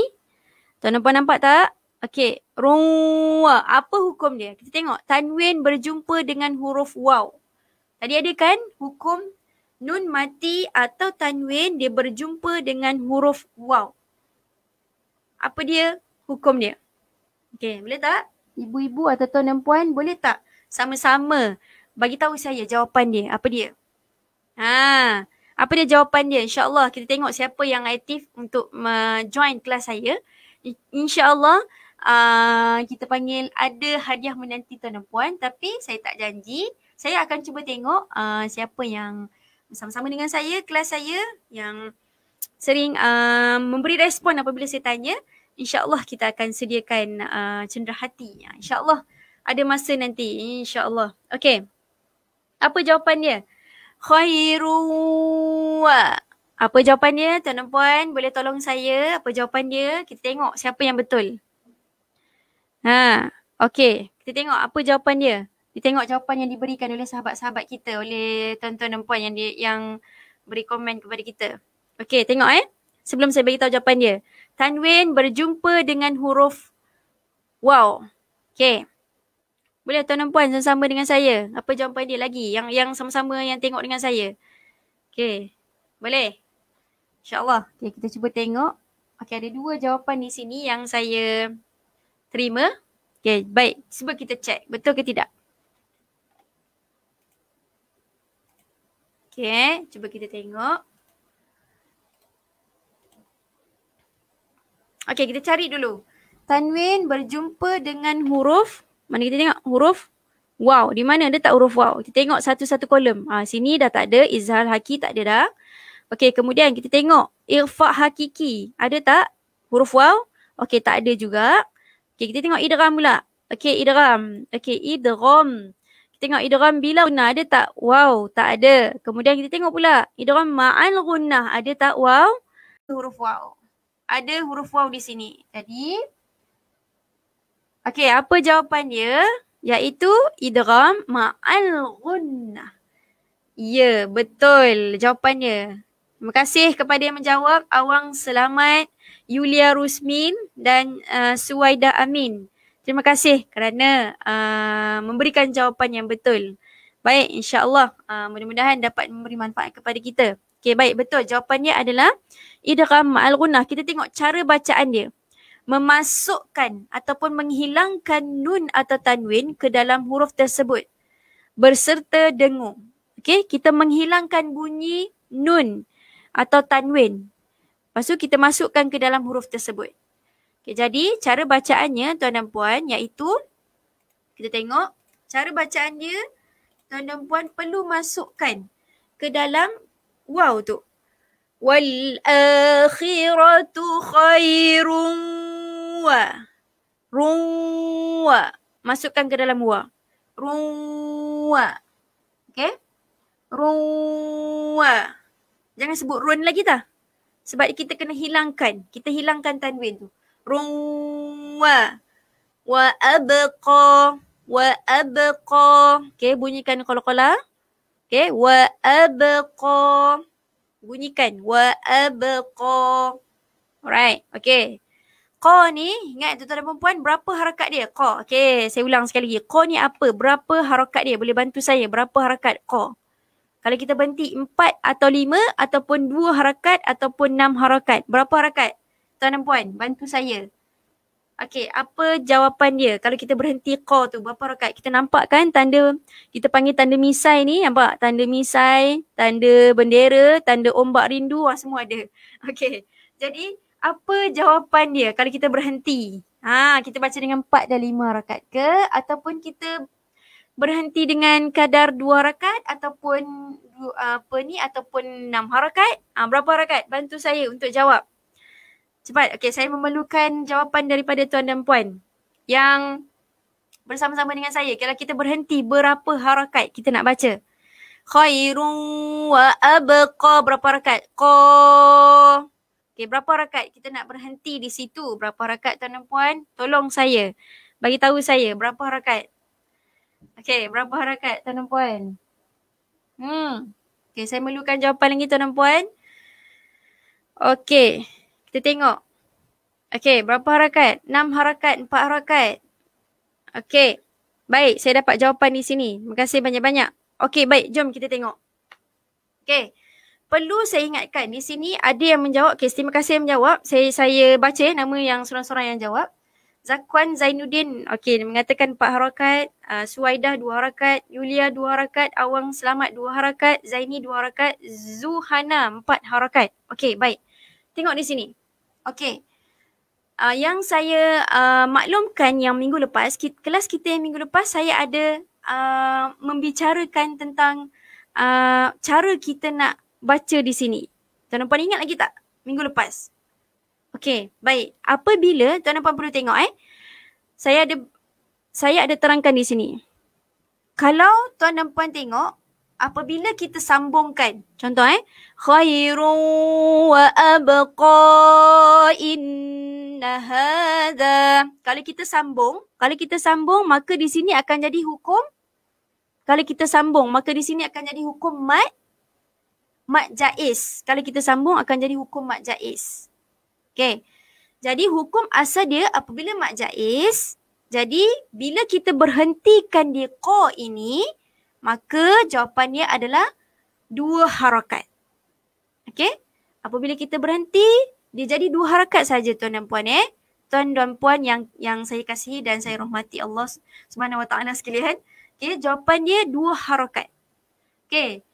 tuan puan nampak tak okay ruwa apa hukum dia kita tengok tanwin berjumpa dengan huruf waw tadi ada kan hukum nun mati atau tanwin dia berjumpa dengan huruf waw. Apa dia hukum dia? Okey, boleh tak? Ibu-ibu atau tuan dan puan boleh tak sama-sama bagi tahu saya jawapan dia, apa dia? Ha, apa dia jawapan dia? Insyaallah kita tengok siapa yang aktif untuk uh, join kelas saya. Insyaallah uh, kita panggil ada hadiah menanti tuan dan puan tapi saya tak janji. Saya akan cuba tengok uh, siapa yang sama-sama dengan saya, kelas saya yang sering um, memberi respon apabila saya tanya, insyaAllah kita akan sediakan uh, cendera hati. Ya, InsyaAllah ada masa nanti. InsyaAllah. Okay. Apa jawapan dia? Khairu. Apa jawapan dia? Tuan dan puan, boleh tolong saya? Apa jawapan dia? Kita tengok siapa yang betul. Ha. Okay. Kita tengok apa jawapan dia dia jawapan yang diberikan oleh sahabat-sahabat kita oleh tuan-tuan dan puan yang dia, yang beri komen kepada kita. Okey, tengok eh. Sebelum saya beritahu jawapan dia. Tanwin berjumpa dengan huruf wow. Okey. Boleh tuan dan puan sama-sama dengan saya. Apa jawapan dia lagi yang yang sama-sama yang tengok dengan saya. Okey. Boleh? InsyaAllah. Okey, kita cuba tengok. Okey, ada dua jawapan di sini yang saya terima. Okey, baik. Cuba kita cek, Betul ke tidak? Okay, cuba kita tengok. Okay, kita cari dulu. Tanwin berjumpa dengan huruf. Mana kita tengok? Huruf wow. Di mana ada tak huruf wow? Kita tengok satu-satu kolom. Ha, sini dah tak ada. Izhar Haki tak ada dah. Okay, kemudian kita tengok. Irfak Hakiki. Ada tak huruf wow? Okay, tak ada juga. Okay, kita tengok idram pula. Okay, idram. Okay, idram. idram tengok idram bila gunnah ada tak? Wow, tak ada. Kemudian kita tengok pula idram ma'al gunnah ada tak? Wow. Huruf wow. Ada huruf wow di sini. Jadi Okey, apa jawapan dia? Iaitu idram ma'al gunnah. Ya, betul jawapannya. Terima kasih kepada yang menjawab. Awang selamat Yulia Rusmin dan uh, Suwaida Amin. Terima kasih kerana uh, memberikan jawapan yang betul. Baik, insyaAllah uh, mudah-mudahan dapat memberi manfaat kepada kita. Okey, baik. Betul. Jawapannya adalah idgham al-gunnah. Kita tengok cara bacaan dia. Memasukkan ataupun menghilangkan nun atau tanwin ke dalam huruf tersebut. Berserta dengung. Okey, kita menghilangkan bunyi nun atau tanwin. Lepas tu kita masukkan ke dalam huruf tersebut. Okay, jadi cara bacaannya tuan dan puan iaitu kita tengok cara bacaannya tuan dan puan perlu masukkan ke dalam wow tu. Wal akhiratu khairun wa. Ruwa. Masukkan ke dalam wa. Ruwa. Okay. Ruwa. Jangan sebut run lagi tak? Sebab kita kena hilangkan. Kita hilangkan tanwin tu ruwa wa abqa wa abqa okey bunyikan qalqala okey wa abqa bunyikan wa abqa alright okey Qa ni, ingat tu tuan dan perempuan, berapa harakat dia? Qa. Okay, saya ulang sekali lagi. Qa ni apa? Berapa harakat dia? Boleh bantu saya? Berapa harakat Qa? Kalau kita berhenti empat atau lima ataupun dua harakat ataupun enam harakat. Berapa harakat? tuan dan puan bantu saya. Okay, apa jawapan dia kalau kita berhenti call tu? Berapa rakaat Kita nampak kan tanda, kita panggil tanda misai ni, nampak? Tanda misai, tanda bendera, tanda ombak rindu, wah semua ada. Okay, jadi apa jawapan dia kalau kita berhenti? Ha, kita baca dengan empat dan lima rakaat ke? Ataupun kita berhenti dengan kadar dua rakaat, ataupun apa ni ataupun enam rakaat, Ha, berapa rakaat? Bantu saya untuk jawab. Cepat. Okay, saya memerlukan jawapan daripada tuan dan puan yang bersama-sama dengan saya. Kalau kita berhenti, berapa harakat kita nak baca? Khairun wa abqa berapa rakat? Qa. Okay, berapa rakat kita nak berhenti di situ? Berapa rakat tuan dan puan? Tolong saya. Bagi tahu saya berapa rakat. Okay, berapa rakat tuan dan puan? Hmm. okay saya memerlukan jawapan lagi tuan dan puan. Okay. Kita tengok. Okey, berapa harakat? 6 harakat, 4 harakat. Okey. Baik, saya dapat jawapan di sini. Terima kasih banyak-banyak. Okey, baik. Jom kita tengok. Okey. Perlu saya ingatkan di sini ada yang menjawab. Okey, terima kasih yang menjawab. Saya saya baca nama yang seorang-seorang yang jawab. Zakwan Zainuddin. Okey, dia mengatakan 4 harakat. Uh, Suwaidah 2 harakat. Yulia 2 harakat. Awang Selamat 2 harakat. Zaini 2 harakat. Zuhana 4 harakat. Okey, baik. Tengok di sini. Okey, Uh, yang saya uh, maklumkan yang minggu lepas, ki- kelas kita yang minggu lepas saya ada uh, membicarakan tentang uh, cara kita nak baca di sini. Tuan Puan ingat lagi tak minggu lepas? Okey, baik. Apabila, Tuan Puan perlu tengok eh. Saya ada saya ada terangkan di sini. Kalau Tuan dan Puan tengok, apabila kita sambungkan contoh eh khairu wa abqa inna hadha kalau kita sambung kalau kita sambung maka di sini akan jadi hukum kalau kita sambung maka di sini akan jadi hukum mat mat jaiz kalau kita sambung akan jadi hukum mat jaiz okey jadi hukum asal dia apabila mat jaiz jadi bila kita berhentikan dia qa ini maka jawapannya adalah dua harakat. Okey? Apabila kita berhenti, dia jadi dua harakat saja tuan dan puan eh. Tuan dan puan yang yang saya kasihi dan saya rahmati Allah Subhanahu Wa Taala sekalian. Okey, jawapan dia dua harakat. Okey.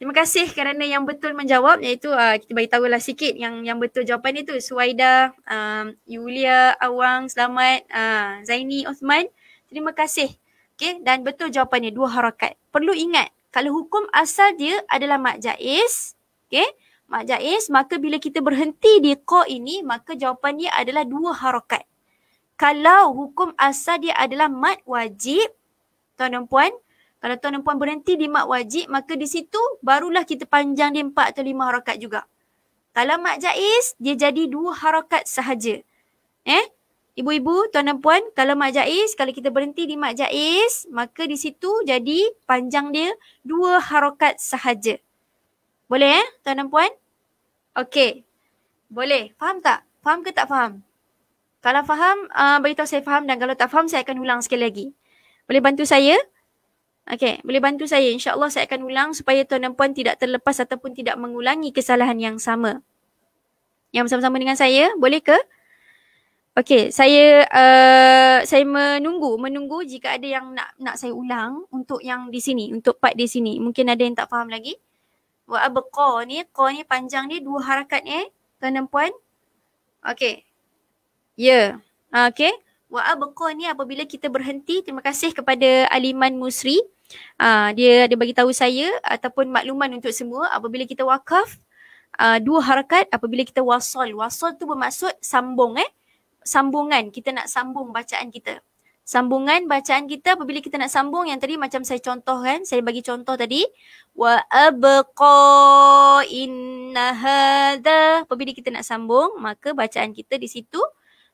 Terima kasih kerana yang betul menjawab iaitu uh, kita bagi lah sikit yang yang betul jawapan dia tu Suwaida, um, Yulia, Awang, Selamat, uh, Zaini, Osman. Terima kasih Okay, dan betul jawapannya dua harakat. Perlu ingat, kalau hukum asal dia adalah mak jaiz, okay, mak jaiz maka bila kita berhenti di ko ini, maka jawapannya adalah dua harakat. Kalau hukum asal dia adalah mat wajib, tuan dan puan, kalau tuan dan puan berhenti di mat wajib, maka di situ barulah kita panjang dia empat atau lima harakat juga. Kalau mak jaiz dia jadi dua harakat sahaja. Eh, Ibu-ibu, tuan dan puan, kalau Mak Jaiz, kalau kita berhenti di Mak Jaiz, maka di situ jadi panjang dia dua harokat sahaja. Boleh eh, tuan dan puan? Okey. Boleh. Faham tak? Faham ke tak faham? Kalau faham, uh, beritahu saya faham dan kalau tak faham, saya akan ulang sekali lagi. Boleh bantu saya? Okey, boleh bantu saya. InsyaAllah saya akan ulang supaya tuan dan puan tidak terlepas ataupun tidak mengulangi kesalahan yang sama. Yang bersama sama dengan saya, boleh ke? Boleh. Okay, saya uh, saya menunggu menunggu jika ada yang nak nak saya ulang untuk yang di sini untuk part di sini mungkin ada yang tak faham lagi. Wa abqa ni qa ni panjang ni dua harakat eh tuan dan puan. Okay. Ya. Yeah. Okay. Wa abqa ni apabila kita berhenti terima kasih kepada Aliman Musri. Uh, dia ada bagi tahu saya ataupun makluman untuk semua apabila kita wakaf uh, dua harakat apabila kita wasol wasol tu bermaksud sambung eh sambungan kita nak sambung bacaan kita. Sambungan bacaan kita apabila kita nak sambung yang tadi macam saya contoh kan, saya bagi contoh tadi wa abqa inna hadha. Apabila kita nak sambung, maka bacaan kita di situ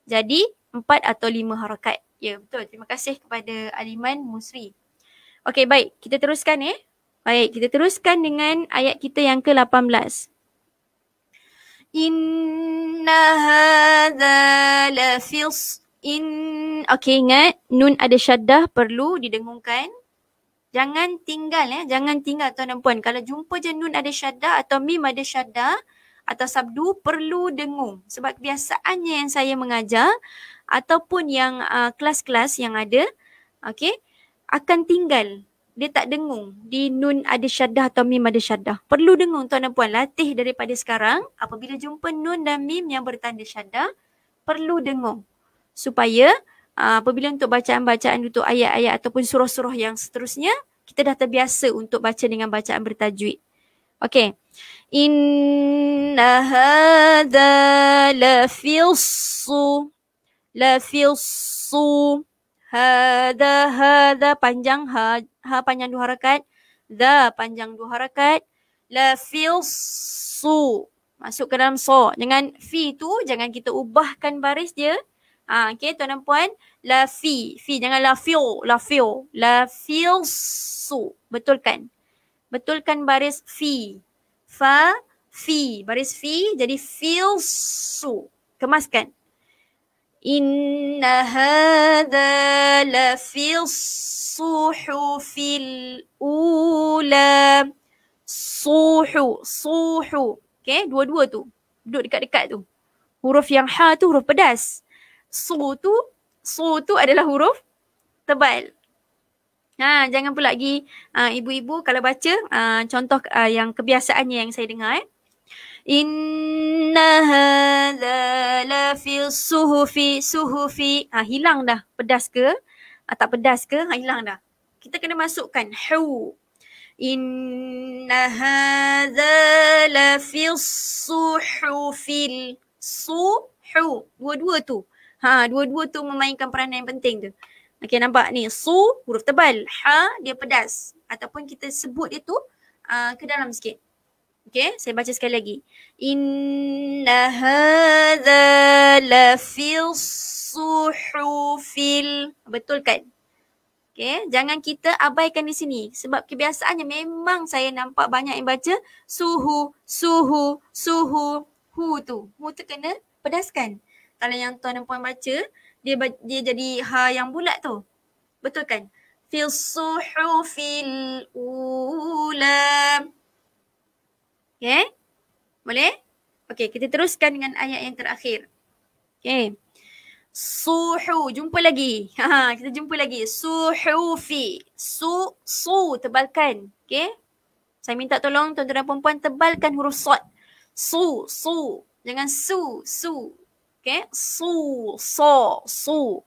jadi empat atau lima harakat. Ya, betul. Terima kasih kepada Aliman Musri. Okey, baik. Kita teruskan eh. Baik, kita teruskan dengan ayat kita yang ke-18. إن هذا لفي in okay ingat nun ada syaddah perlu didengungkan Jangan tinggal ya, eh? jangan tinggal tuan dan puan. Kalau jumpa je nun ada syadda atau mim ada syadda atau sabdu perlu dengung. Sebab kebiasaannya yang saya mengajar ataupun yang uh, kelas-kelas yang ada, okay, akan tinggal dia tak dengung di nun ada syadah atau mim ada syadah. Perlu dengung tuan dan puan latih daripada sekarang apabila jumpa nun dan mim yang bertanda syadah perlu dengung supaya ah, apabila untuk bacaan-bacaan untuk ayat-ayat ataupun surah-surah yang seterusnya kita dah terbiasa untuk baca dengan bacaan bertajwid. Okey. Inna hadza lafilsu lafilsu hada hada panjang ha ha panjang dua harakat da panjang dua harakat la fil su masuk ke dalam so jangan fi tu jangan kita ubahkan baris dia ha okey tuan dan puan la fi fi jangan la fi la fi la fil su betulkan betulkan baris fi fa fi baris fi jadi fil su kemaskan إن هذا suhu الصحف الأولى suhu suhu okay dua-dua tu duduk dekat-dekat tu huruf yang ha tu huruf pedas su tu su tu adalah huruf tebal Ha, jangan pula pergi uh, ibu-ibu kalau baca uh, contoh uh, yang kebiasaannya yang saya dengar eh. Inna hadha la fil suhufi suhufi. Ha, hilang dah. Pedas ke? Ha, tak pedas ke? Ha, hilang dah. Kita kena masukkan. Hu. Inna hadha la fil suhufil. Suhu. Dua-dua tu. Ha, dua-dua tu memainkan peranan yang penting tu. Okay, nampak ni. Su, huruf tebal. Ha, dia pedas. Ataupun kita sebut dia tu uh, ke dalam sikit. Okay, saya baca sekali lagi. Inna hadha la fil suhufil. Betul kan? Okay, jangan kita abaikan di sini. Sebab kebiasaannya memang saya nampak banyak yang baca suhu, suhu, suhu, hu tu. Hu tu kena pedaskan. Kalau yang tuan dan puan baca, dia, dia jadi ha yang bulat tu. Betul kan? Fil suhufil ulam. Okay? Boleh? Okay, kita teruskan dengan ayat yang terakhir. Okay. Suhu. Jumpa lagi. Ha, kita jumpa lagi. Suhufi. Su, su. Tebalkan. Okay? Saya minta tolong tuan-tuan dan perempuan tebalkan huruf sot. Su, su. Jangan su, su. Okay? Su, so, su.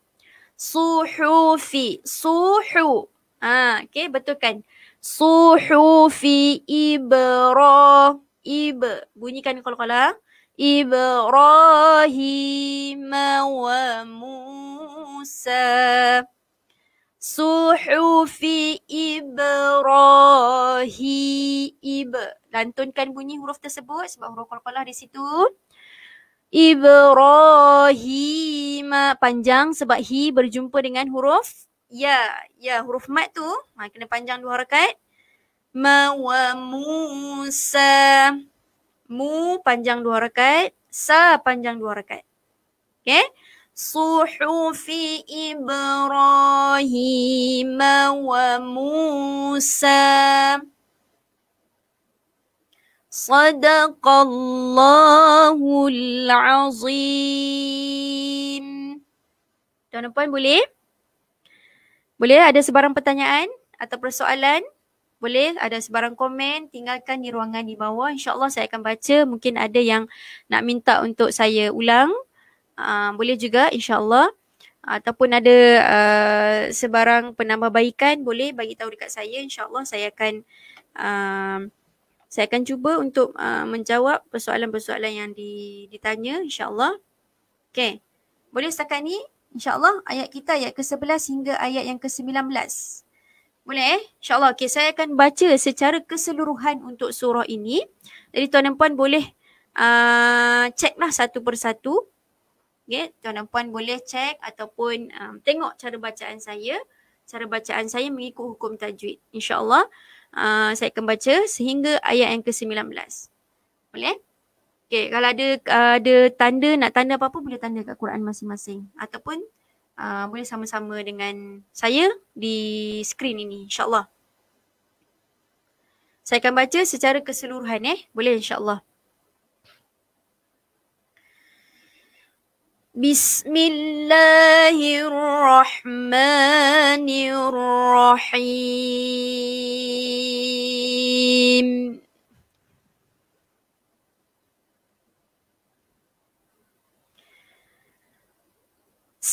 Suhufi. Suhu. Ha, okay? Betulkan. Okay? suhufi ibra ib bunyikan kalau kala ibrahim wa musa suhufi ibrahi ib lantunkan bunyi huruf tersebut sebab huruf kalau qalqalah di situ ibrahim panjang sebab hi berjumpa dengan huruf ya ya huruf mat tu ha, kena panjang dua harakat ma wa musa mu panjang dua harakat sa panjang dua harakat okey suhufi ibrahim wa musa Sadaqallahul Azim. Tuan-tuan boleh? Boleh ada sebarang pertanyaan atau persoalan? Boleh ada sebarang komen tinggalkan di ruangan di bawah. InsyaAllah saya akan baca. Mungkin ada yang nak minta untuk saya ulang. Uh, boleh juga insyaAllah. Ataupun ada uh, sebarang penambahbaikan boleh bagi tahu dekat saya. InsyaAllah saya akan uh, saya akan cuba untuk uh, menjawab persoalan-persoalan yang ditanya insyaAllah. Okay. Boleh setakat ni? InsyaAllah ayat kita ayat ke-11 hingga ayat yang ke-19. Boleh eh? InsyaAllah. Okay, saya akan baca secara keseluruhan untuk surah ini. Jadi tuan dan puan boleh uh, ceklah satu persatu. Okay, tuan dan puan boleh cek ataupun um, tengok cara bacaan saya. Cara bacaan saya mengikut hukum tajwid. InsyaAllah uh, saya akan baca sehingga ayat yang ke-19. Boleh? Eh? Okay, kalau ada uh, ada tanda nak tanda apa-apa boleh tanda kat Quran masing-masing ataupun uh, boleh sama-sama dengan saya di skrin ini insya-Allah. Saya akan baca secara keseluruhan eh. Boleh insya-Allah. Bismillahirrahmanirrahim.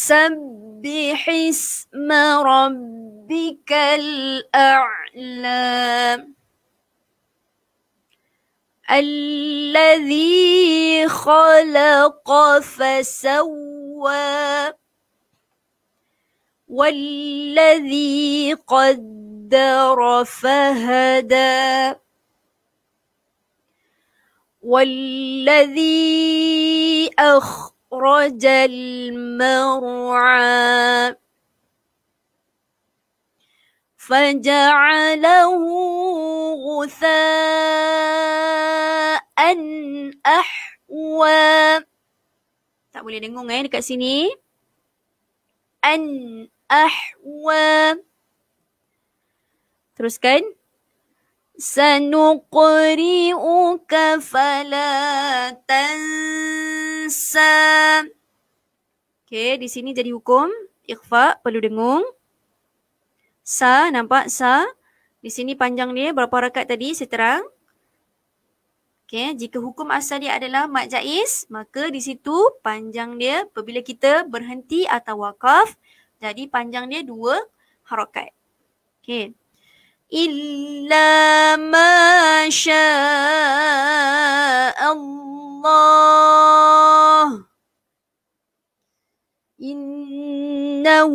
سبح اسم ربك الأعلى الذي خلق فسوى والذي قدر فهدى والذي أخ أخرج المرعى فجعله غثاء أحوى Tak boleh dengung eh dekat sini. An ahwa. Teruskan sanuqri'uka fala tansa Okay, di sini jadi hukum ikhfa perlu dengung sa nampak sa di sini panjang dia berapa rakaat tadi saya terang Okay, jika hukum asal dia adalah mad jaiz maka di situ panjang dia apabila kita berhenti atau wakaf jadi panjang dia dua harakat Okay. إلا ما Allah. الله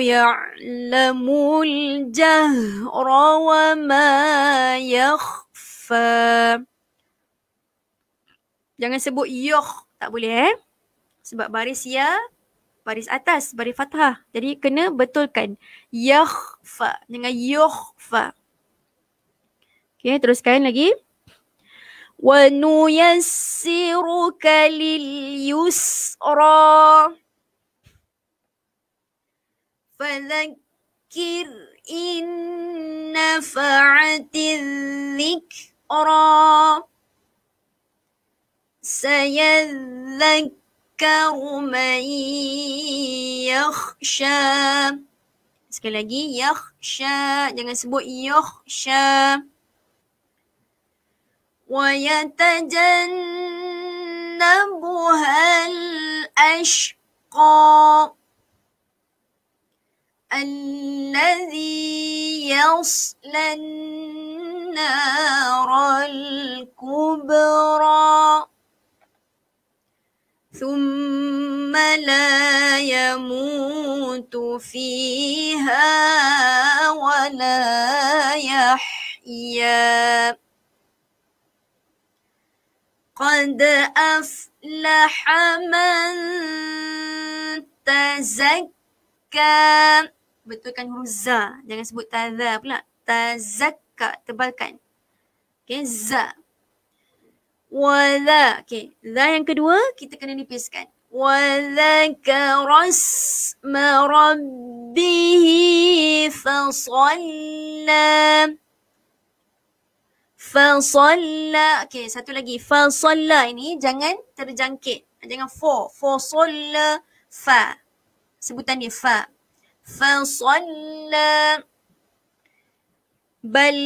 yalamul jahra wa ma يخفى Jangan sebut yoh, tak boleh eh. Sebab baris ya, baris atas, baris fathah. Jadi kena betulkan. Yakhfa dengan yukhfa. Okay, teruskan lagi. Wa nuyassiruka lil yusra. Fadhakir in nafa'ati dhikra. Sayadhakir يذكر من يخشى Sekali lagi, yakhsha. Jangan sebut yakhsha. وَيَتَجَنَّبُهَا الْأَشْقَى الذي يصلى النار الكبرى ثم لا يموت فيها ولا يحيا قد افلح من تزكى betulkan huruf za jangan sebut taza pula tazakka tebalkan okey za wala. Okay, la yang kedua kita kena nipiskan. Wala ka rasma rabbihi fasalla. Fasalla. Okay, satu lagi. Fasalla ini jangan terjangkit. Jangan fa. Fasalla fa. Sebutan dia fa. Fasalla. Bal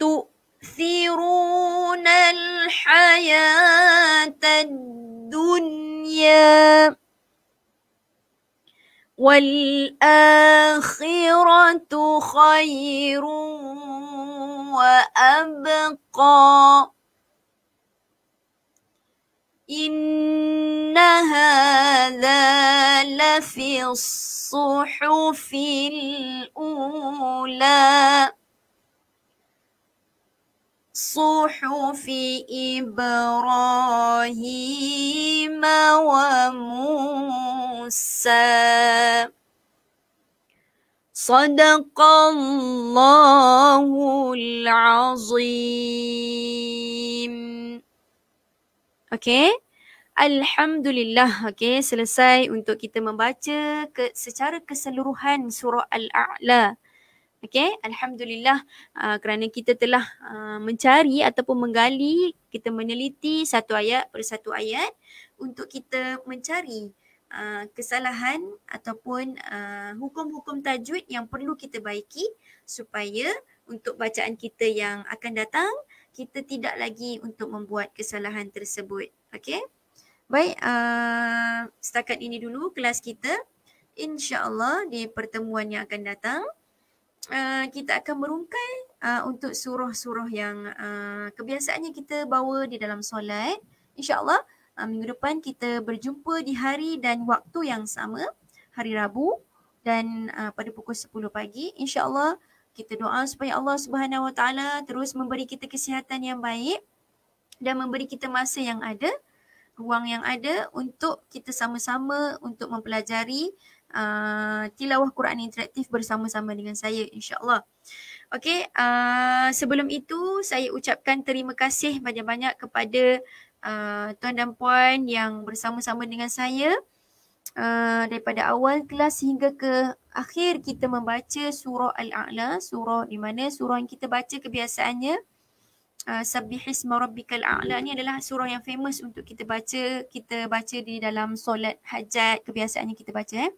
tu'. تؤثرون الحياة الدنيا والآخرة خير وأبقى إن هذا لفي الصحف الأولى صحف إبراهيم وموسى صدق الله Azim. Okay, Alhamdulillah. Okay, selesai untuk kita membaca ke, secara keseluruhan surah Al-A'la. Okay, Alhamdulillah uh, kerana kita telah uh, mencari ataupun menggali, kita meneliti satu ayat per satu ayat untuk kita mencari uh, kesalahan ataupun uh, hukum-hukum tajwid yang perlu kita baiki supaya untuk bacaan kita yang akan datang, kita tidak lagi untuk membuat kesalahan tersebut. Okay, baik uh, setakat ini dulu kelas kita. InsyaAllah di pertemuan yang akan datang uh, kita akan merungkai uh, ah, untuk surah-surah yang uh, kebiasaannya kita bawa di dalam solat. InsyaAllah uh, minggu depan kita berjumpa di hari dan waktu yang sama, hari Rabu dan uh, pada pukul 10 pagi. InsyaAllah kita doa supaya Allah Subhanahu Wa terus memberi kita kesihatan yang baik dan memberi kita masa yang ada, ruang yang ada untuk kita sama-sama untuk mempelajari uh, tilawah Quran interaktif bersama-sama dengan saya insyaAllah. Okey, uh, sebelum itu saya ucapkan terima kasih banyak-banyak kepada uh, tuan dan puan yang bersama-sama dengan saya uh, daripada awal kelas hingga ke akhir kita membaca surah Al-A'la, surah di mana surah yang kita baca kebiasaannya uh, Sabihis Marabbikal A'la ni adalah surah yang famous untuk kita baca, kita baca di dalam solat hajat kebiasaannya kita baca eh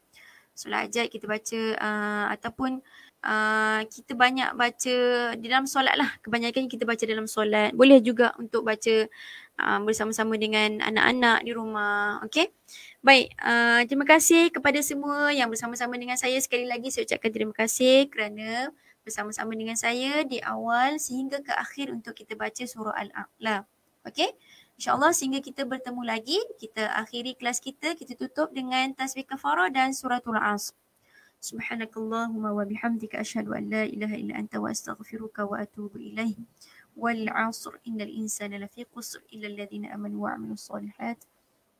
solat hajat kita baca uh, ataupun uh, kita banyak baca di dalam solat lah. Kebanyakan kita baca dalam solat. Boleh juga untuk baca uh, bersama-sama dengan anak-anak di rumah. Okay. Baik. Uh, terima kasih kepada semua yang bersama-sama dengan saya. Sekali lagi saya ucapkan terima kasih kerana bersama-sama dengan saya di awal sehingga ke akhir untuk kita baca surah Al-Aqlam. Okay. InsyaAllah sehingga kita bertemu lagi, kita akhiri kelas kita, kita tutup dengan tasbih kafarah dan suratul asr. Subhanakallahumma wa bihamdika ashadu an la ilaha illa anta wa astaghfiruka wa atubu ilaih. Wal asr innal insana lafi qusr illa alladhina amanu wa amilu salihat.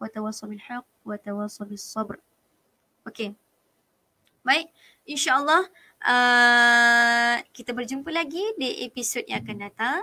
Wa tawasabil haq wa tawasabil sabr. Okay. Baik, insyaAllah uh, kita berjumpa lagi di episod yang akan datang.